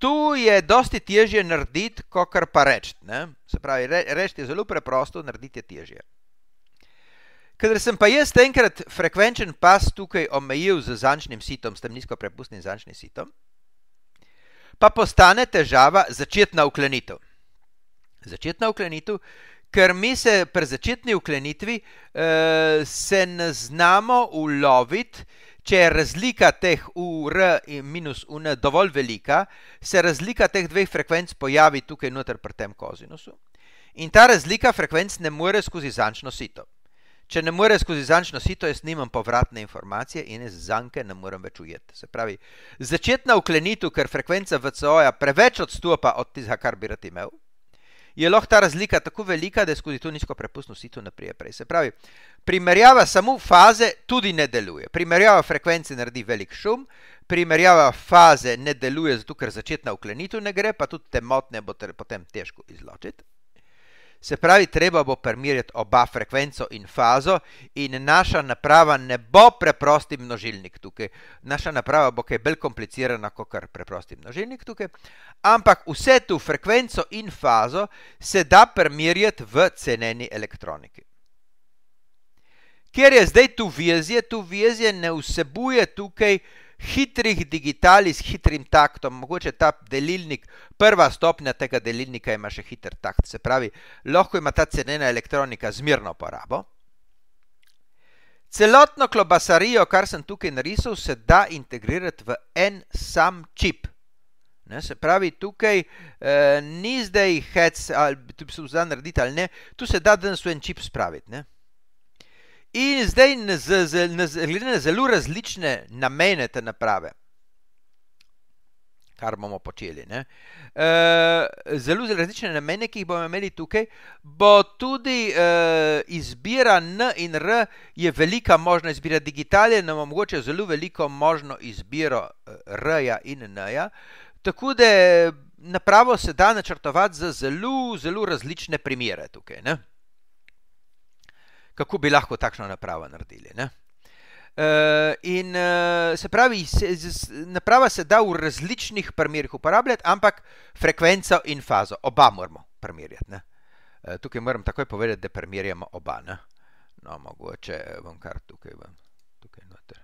Tu je dosti težje narediti, kot kar pa reči. Se pravi, re, reči je zelo preprosto, narediti je težje. Ker sem pa jaz enkrat frekvenčen pas tukaj omejil z zančnim sitom, s tem nizko prepustnim zančnim sitom, pa postane težava začetna uklenitev. Začetna uklenitev, ker mi se pri začetni uklenitvi eh, se ne znamo uloviti, če je razlika teh UR in minus UN dovolj velika, se razlika teh dveh frekvenc pojavi tukaj noter pri tem kozinusu in ta razlika frekvenc ne more skozi zančno sito. Če ne more skozi zančno sito, jaz nimam povratne informacije in iz zanke ne morem več ujeti. Se pravi, začetna uklenitev, ker frekvenca VCO-ja preveč odstopa od tistega, kar bi rad imel, je lahko ta razlika tako velika, da je skozi to nizko prepustno sito naprej. Prej. Se pravi, primerjava samo faze tudi ne deluje. Primerjava frekvence naredi velik šum, primerjava faze ne deluje, zato ker začetna uklenitev ne gre, pa tudi temotne bo ter potem težko izločiti. Se pravi, treba bo primerjati oba frekvenco in fazo, in naša naprava ne bo preprosti množilnik tukaj. Naša naprava bo kaj bolj komplicirana kot kar preprosti množilnik tukaj. Ampak vse tu frekvenco in fazo se da primerjati v ceneni elektroniki. Ker je zdaj tu vizija, tu vizija ne vsebuje tukaj hitrih digitali s hitrim taktom, mogoče ta delilnik, prva stopnja tega delilnika ima še hiter takt. Se pravi, lahko ima ta cenena elektronika zmerno porabo. Celotno klobasarijo, kar sem tukaj narisal, se da integrirati v en sam čip. Ne, se pravi, tukaj eh, ni zdaj hec, ali bi se vzdal narediti ali ne, tu se da danes v en čip spraviti. In zdaj, glede na zelo različne namene te naprave, kar bomo počeli, ne, uh, zelo različne namene, ki jih bomo imeli tukaj, bo tudi uh, izbira N in R, je velika možna izbira digitalne, nam omogoča zelo veliko možno izbiro eh, R in N. -ja, tako da napravo se da načrtovati za zelo, zelo različne primere tukaj. Ne kako bi lahko takšno napravo naredili. Ne? Eh, in eh, se pravi, naprava se da v različnih primerih uporabljati, ampak frekvenco in fazo, oba moramo primerjati. Ne? Eh, tukaj moram takoj povedati, da primerjamo oba. Ne? No, mogoče bom kar tukaj, bom tukaj noter.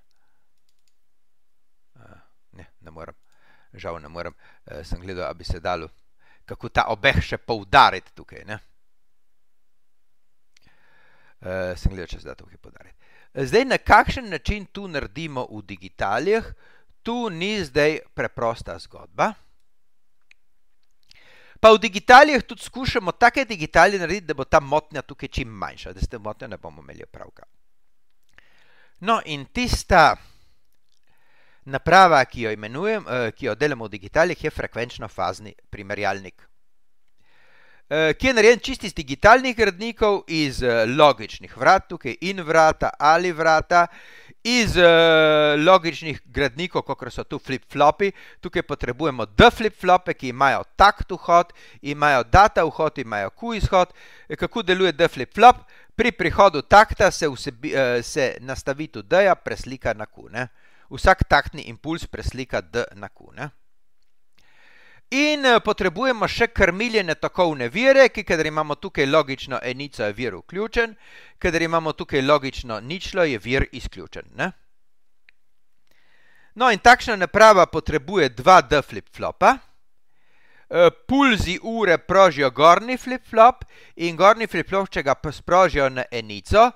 Ne, ne morem, žal ne morem. Sem gledal, da bi se dalo, kako ta obeh še poudariti tukaj. Ne? uh, sem gledal, če se da to kaj podariti. Zdaj, na kakšen način tu naredimo v digitalih, tu ni zdaj preprosta zgodba. Pa v digitalih tudi skušamo take digitalije narediti, da bo ta motnja tukaj čim manjša, da se te motnje ne bomo imeli opravka. No, in tista naprava, ki jo, imenujem, eh, ki jo delamo v digitalih, je frekvenčno-fazni primerjalnik. Eh, ki je narejen čist iz digitalnih gradnikov, iz eh, logičnih vrat, tukaj in vrata ali vrata, iz eh, logičnih gradnikov, kot so tu flip-flopi, tukaj potrebujemo D-flip-flope, ki imajo takt vhod, imajo data vhod, imajo Q izhod. Kako deluje D-flip-flop? Pri prihodu takta se, vsebi, se nastavi tu D-ja, preslika na Q. Ne? Vsak taktni impuls preslika D na Q. Ne? In eh, potrebujemo še krmiljene tokovne vire, ki, kadar imamo tukaj logično enico, eh, je vir vključen, kadar imamo tukaj logično ničlo, je vir izključen. Ne? No, in takšna naprava potrebuje dva D flip-flopa. Eh, pulzi ure prožijo gornji flip-flop in gornji flip-flop, če ga sprožijo na enico,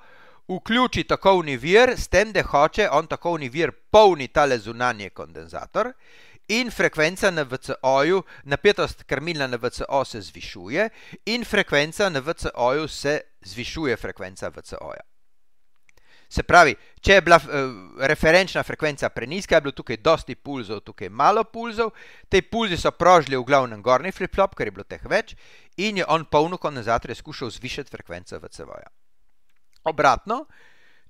vključi tokovni vir, s tem, da hoče on tokovni vir polni tale zunanje kondenzator in frekvenca na VCO-ju, napetost krmilna na VCO se zvišuje, in frekvenca na VCO-ju se zvišuje frekvenca VCO-ja. Se pravi, če je bila uh, referenčna frekvenca preniska, je bilo tukaj dosti pulzov, tukaj malo pulzov, te pulze so prožili v glavnem gornji flip-flop, ker je bilo teh več, in je on polno kondenzatorja skušal zvišati frekvenco VCO-ja. Obratno,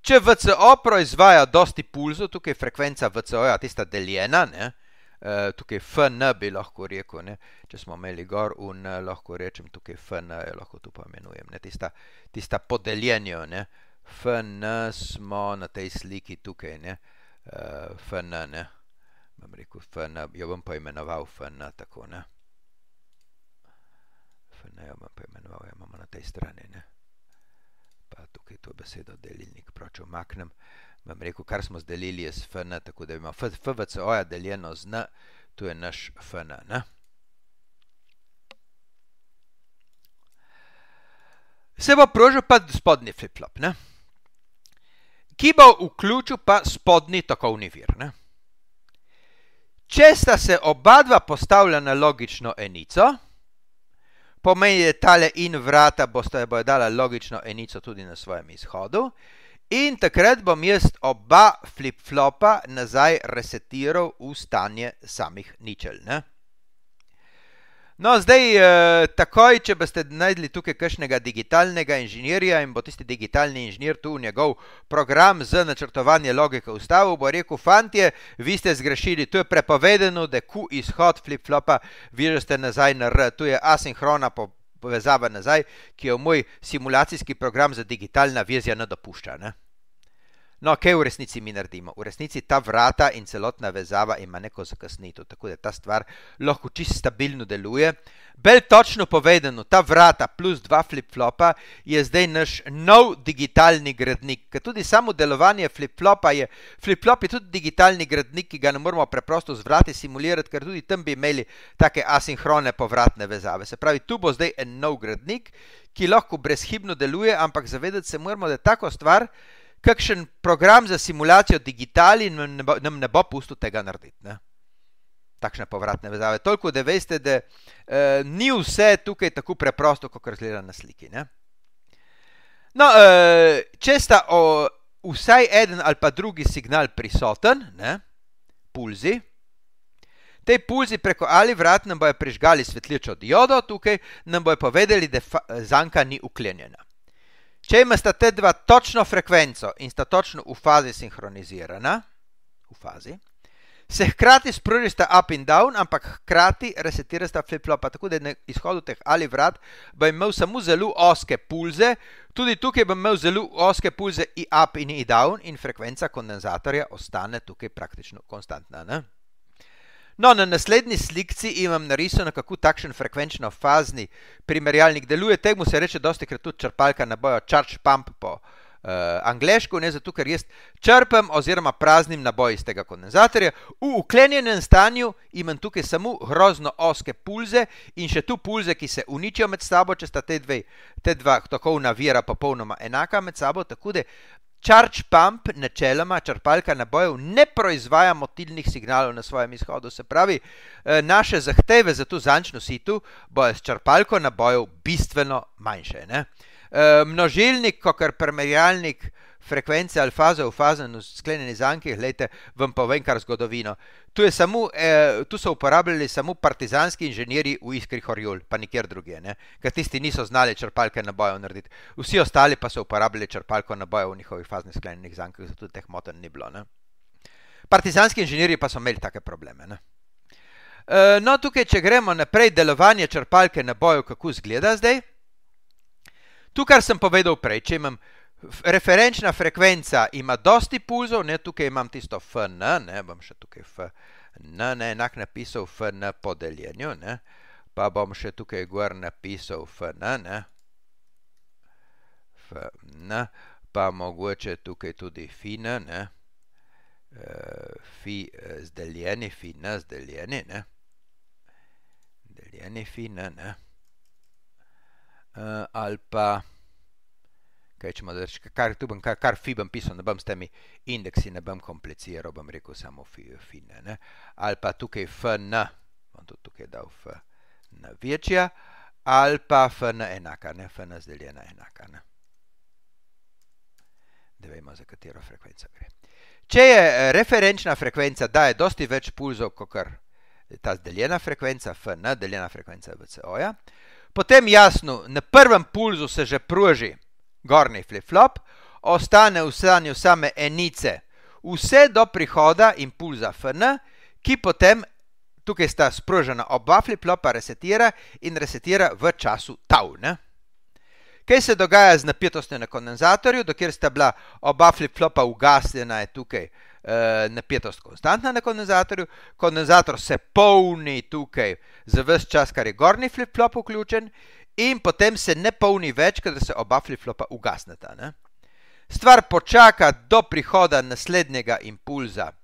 če VCO proizvaja dosti pulzov, tukaj je frekvenca VCO-ja tista deljena, ne, uh, Eh, tukaj FN bi lahko rekel, ne? če smo imeli gor un, eh, lahko rečem tukaj FN, eh, lahko tu pa imenujem, ne? tista, tista podeljenjo, ne? FN smo na tej sliki tukaj, ne? Uh, FN, ne? Bom rekel FN, jo bom pa imenoval FN, tako, ne? FN jo bom pa imenoval, jo imamo na tej strani, ne? Pa tukaj to besedo delilnik proč omaknem. Uh, vam rekel, kar smo zdelili je s fn, tako da ima fvco -ja deljeno z n, tu je naš fn. Ne? Se bo prožil pa spodni flip-flop, ki bo vključil pa spodni tokovni vir. Ne? Če sta se oba dva postavila na logično enico, pomeni, da tale in vrata bosta bo dala logično enico tudi na svojem izhodu, In takrat bom jaz oba flip-flopa nazaj resetiral v stanje samih ničel. Ne? No, zdaj, eh, takoj, če boste najdli tukaj kakšnega digitalnega inženirja in bo tisti digitalni inženir tu njegov program za načrtovanje logike ustavil, bo rekel: Fantje, vi ste zgrešili, tu je prepovedano, da je Q izhod flip-flopa, vi že ste nazaj na R, tu je asinhrona po, povezava nazaj, ki jo moj simulacijski program za digitalna vizija ne dopušča. Ne? No, kaj v resnici mi naredimo? V resnici ta vrata in celotna vezava ima neko zakasnitev, tako da ta stvar lahko čisto stabilno deluje. Bel točno povedano, ta vrata plus dva flip-flopa je zdaj naš nov digitalni gradnik. Ker tudi samo delovanje flip-flopa je, flip-flop je tudi digitalni gradnik, ki ga ne moremo preprosto z vrati simulirati, ker tudi tam bi imeli take asinhrone povratne vezave. Se pravi, tu bo zdaj en nov gradnik, ki lahko brezhibno deluje, ampak zavedati se moramo, da je tako stvar kakšen program za simulacijo digitali nam ne bo pusto tega narediti. Ne? Takšne povratne vezave. Toliko, da veste, da e, ni vse tukaj tako preprosto, kot razgleda na sliki. Ne? No, e, če sta o, vsaj en ali pa drugi signal prisoten, ne? pulzi, te pulzi preko ali vrat nam bojo prižgali svetličo diodo tukaj, nam bojo povedali, da fa, zanka ni uklenjena. Če imata te dva točno frekvenco in sta točno v fazi sinhronizirana, v fazi, se hkrati sprožita up in down, ampak hkrati resetirata flip-flop, tako da na izhodu teh ali vrat bo imel samo zelo oske pulze, tudi tukaj bo imel zelo oske pulze i up in i down in frekvenca kondenzatorja ostane tukaj praktično konstantna. Ne? No, na naslednji sliki imam narisano, kako takšen frekvenčno-fazni primerjalnik deluje. Temu se reče, da je tudi črpalka na boju, črč pump po uh, eh, angliško, ne zato, ker jaz črpam oziroma praznim naboj iz tega kondenzatorja. V uklenjenem stanju imam tukaj samo grozno oske pulze in še tu pulze, ki se uničijo med sabo, če sta te, dve, te dva tokovna vira popolnoma enaka med sabo. Tako da Črč pump, načeloma črpalka nabojev, ne proizvaja motilnih signalov na svojem izhodu. Se pravi, eh, naše zahteve za to zančno sito bojo s črpalko nabojev bistveno manjše. Ne? Eh, množilnik, kot primerjalnik frekvence ali faze v fazen v sklenjeni zanki, gledajte, vam povem kar zgodovino. Tu, samo, eh, tu so uporabljali samo partizanski inženirji v Iskri Horjul, pa nikjer drugje, ne? ker tisti niso znali črpalke na boju narediti. Vsi ostali pa so uporabljali črpalko na boju v njihovih faznih sklenjenih zankih, zato teh moten ni bilo. Ne? Partizanski inženirji pa so imeli take probleme. Ne? Eh, no, tukaj, če gremo naprej, delovanje črpalke na boju, kako izgleda zdaj. To, kar sem povedal prej, če imam referenčna frekvenca ima dosti pulzov, ne, tukaj imam tisto FN, ne, bom še tukaj FN, ne, enak napisal FN po deljenju, ne, pa bom še tukaj gor napisal FN, ne, FN, pa mogoče tukaj tudi FIN, ne, e, FI zdeljeni, FIN zdeljeni, ne, zdeljeni FIN, ne, e, ali pa, kaj če imaš, kar, kar, kar fibem pisal, ne bom s temi indeksi, ne bom kompliciral, bom rekel samo fine. Ne? Ali pa tukaj fn, bom tudi tukaj dal fn večja, ali pa fn enaka, ne? fn zdeljena enaka. Ne? Da vemo, za katero frekvenco gre. Če je eh, referenčna frekvenca, da je dosti več pulzov, kot kar ta zdeljena frekvenca, fn, deljena frekvenca VCO, potem jasno, na prvem pulzu se že pruži gornji flip-flop, ostane v stanju same enice, vse do prihoda impulza FN, ki potem, tukaj sta sprožena oba flip-flopa, resetira in resetira v času tau. Ne? Kaj se dogaja z napetostjo na kondenzatorju, dokler sta bila oba flip-flopa ugasnjena, je tukaj e, napetost konstantna na kondenzatorju, kondenzator se polni tukaj za vse čas, kar je gornji flip-flop vključen, in potem se ne polni več, ker se oba flip-flopa ugasneta. Ne? Stvar počaka do prihoda naslednjega impulza uh,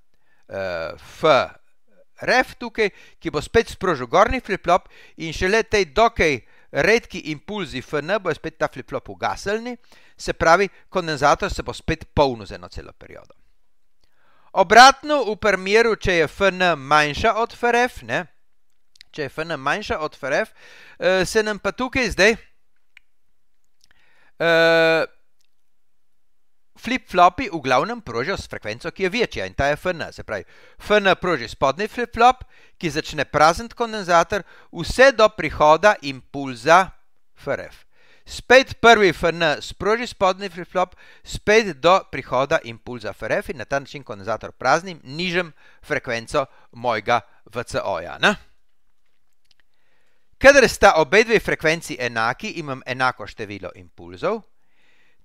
eh, F-ref tukaj, ki bo spet sprožil gornji flip-flop in šele tej dokaj redki impulzi FN bo spet ta flip-flop ugaselni, se pravi, kondenzator se bo spet polno za eno celo periodo. Obratno, v primeru, če je FN manjša od FRF, ne? če je FN manjša od FRF, uh, eh, se nam pa tukaj zdaj uh, flip-flopi v glavnem prožijo s frekvenco, ki je večja in ta je FN. Se pravi, FN proži spodnji flip-flop, ki začne prazen kondenzator, vse do prihoda impulza FRF. Spet prvi FN sproži spodnji flip-flop, spet do prihoda impulza FRF in na ta način kondenzator praznim nižjem frekvenco mojega VCO-ja. Kadar sta obe dve frekvenci enaki, imam enako število impulzov.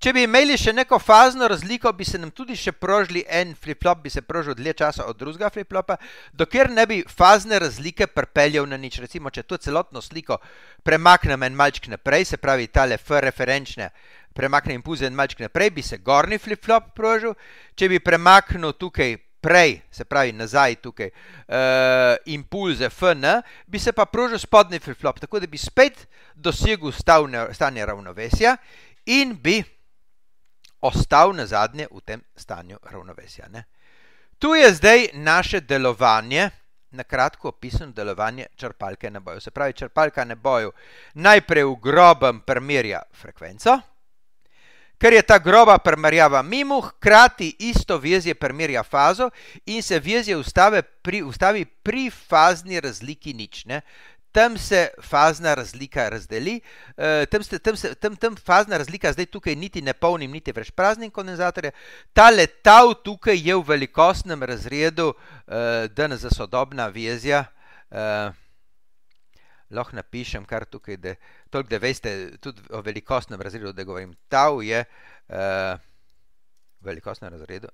Če bi imeli še neko fazno razliko, bi se nam tudi še prožili en flip-flop, bi se prožil dlje časa od drugega flip-flopa, dokler ne bi fazne razlike pripeljal na nič. Recimo, če to celotno sliko premaknem en malček naprej, se pravi tale F referenčne, premaknem impulze en malček naprej, bi se gornji flip-flop prožil. Če bi premaknil tukaj prej, se pravi nazaj tukaj, uh, impulze FN, bi se pa prožil spodnji flip-flop, tako da bi spet dosegel stavne, stanje ravnovesja in bi ostal na zadnje v tem stanju ravnovesja. Ne? Tu je zdaj naše delovanje. Na kratko opisano delovanje črpalke na boju. Se pravi, črpalka na boju najprej v grobem primerja frekvenco, Ker je ta groba primerjava mimo, hkrati isto vezje primerja fazo in se vezje ustave pri, ustavi pri fazni razliki nič. Ne? Tam se fazna razlika razdeli, e, tam, se, tam, se, tam, tam fazna razlika zdaj tukaj niti ne polnim, niti več praznim kondenzatorjem. Ta letal tukaj je v velikostnem razredu, e, eh, da ne za sodobna vezja. E, lahko napišem kar tukaj, da, tolk, da veste tudi o velikostnem razredu, da govorim. Tau je uh, velikostnem razredu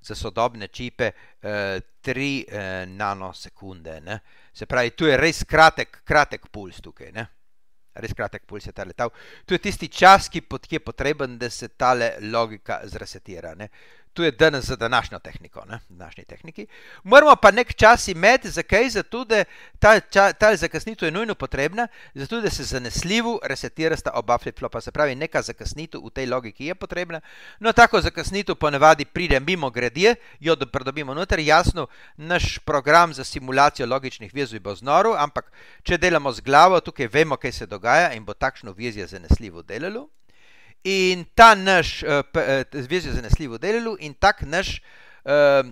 za sodobne čipe 3 uh, uh, nanosekunde. Ne? Se pravi, tu je res kratek, kratek puls tukaj. Ne? Res kratek puls je ta letal. To je tisti čas, ki, pot, ki je potreben, da se ta logika zresetira tu je danes za današnjo tehniko, ne današnji tehniki. Moramo pa nek čas imeti, zakaj je zato, da ta, ta zakasnitev je nujno potrebna, zato da se zanesljivo resetira sta oba flip-flopa. Se pravi, neka zakasnitev v tej logiki je potrebna. No, tako zakasnitev ponavadi pride mimo gradije, jo dobimo noter, jasno, naš program za simulacijo logičnih vezij bo znoril, ampak če delamo z glavo, tukaj vemo, kaj se dogaja in bo takšno vezijo zanesljivo delalo in ta naš, eh, eh, zvezdje zanesljivo delilo, in tak naš eh,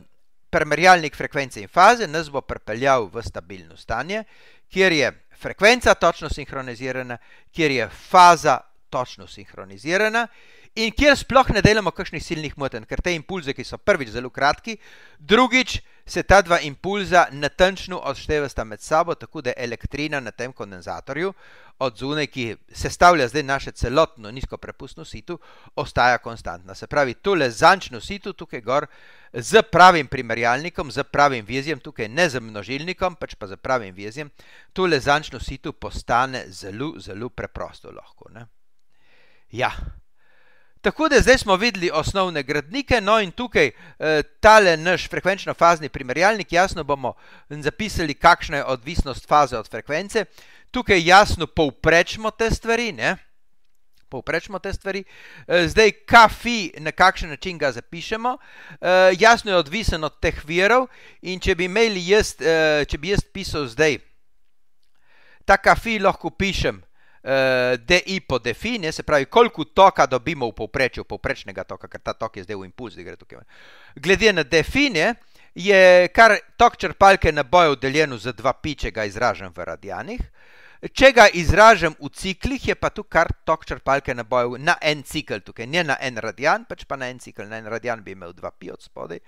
primerjalnik frekvence in faze nas bo pripeljal v stabilno stanje, kjer je frekvenca točno sinhronizirana, kjer je faza točno sinhronizirana in kjer sploh ne delamo kakšnih silnih motenj, ker te impulze, ki so prvič zelo kratki, drugič se ta dva impulza natančno odštevata med sabo, tako da elektrina na tem kondenzatorju od zunaj, ki sestavlja zdaj naše celotno nizko prepustno sito, ostaja konstantna. Se pravi, to lezančno sito tukaj gor z pravim primerjalnikom, z pravim vizijem, tukaj ne z množilnikom, pač pa z pravim vizijem, to lezančno sito postane zelo, zelo preprosto lahko. Ne? Ja. Tako da zdaj smo videli osnovne gradnike, no in tukaj eh, tale naš frekvenčno-fazni primerjalnik, jasno bomo zapisali, kakšna je odvisnost faze od frekvence. Tukaj jasno povprečimo te stvari, ne? Povprečimo te stvari. Eh, zdaj, kafi, na kakšen način ga zapišemo, eh, jasno je odvisen od teh virov in če bi imeli jaz, če bi jaz pisal zdaj, ta kafi lahko pišem Eh, de ipo define, se pravi, koliko toka dobimo v povprečju, povprečnega toka, ker ta tok je zdaj v impulzu, gre tukaj. Glede na define, je kar tok črpalke na boju deljen za dva pičega izražen v radijanih. Če ga izražam v ciklih, je pa tu kar tok črpalke na boju na en cikl, tukaj ne na en radijan, pač pa na en cikl, na en radijan bi imel dva pi od spodaj.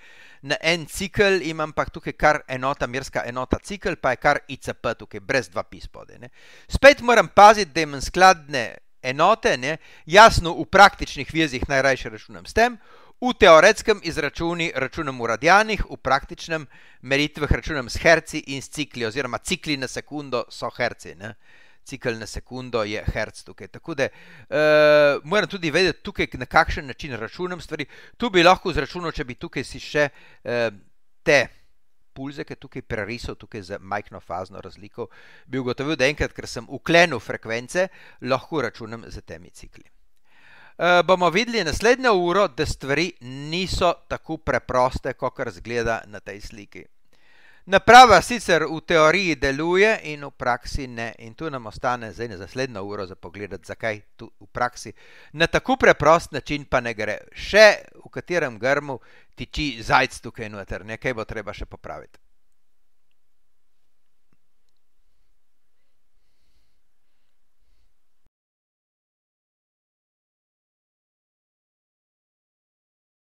Na en cikl imam pa tukaj kar enota, merska enota cikl, pa je kar ICP tukaj, brez dva pi spodaj. Ne. Spet moram paziti, da imam skladne enote, ne. jasno v praktičnih vizih najrajše računam s tem. V teoretskem izračunu računam v radijanih, v praktičnem meritvah računam s herci in s cikli, oziroma cikli na sekundo so herci. Ne? Cikl na sekundo je herc tukaj. Tako da e, moram tudi vedeti, tukaj, na kakšen način računam stvari. Tu bi lahko izračunal, če bi tukaj si še e, te pulze, ki je tukaj prerisal, tukaj za majhno fazno razliko, bi ugotovil, da enkrat, ker sem uklenil frekvence, lahko računam z temi cikli. Eh, bomo videli naslednjo uro, da stvari niso tako preproste, kot razgleda na tej sliki. Naprava sicer v teoriji deluje in v praksi ne, in tu nam ostane za naslednjo uro za pogled, zakaj tu v praksi na tako preprost način pa ne gre. Še v katerem grmu tiči zajc tukaj noter, nekaj bo treba še popraviti.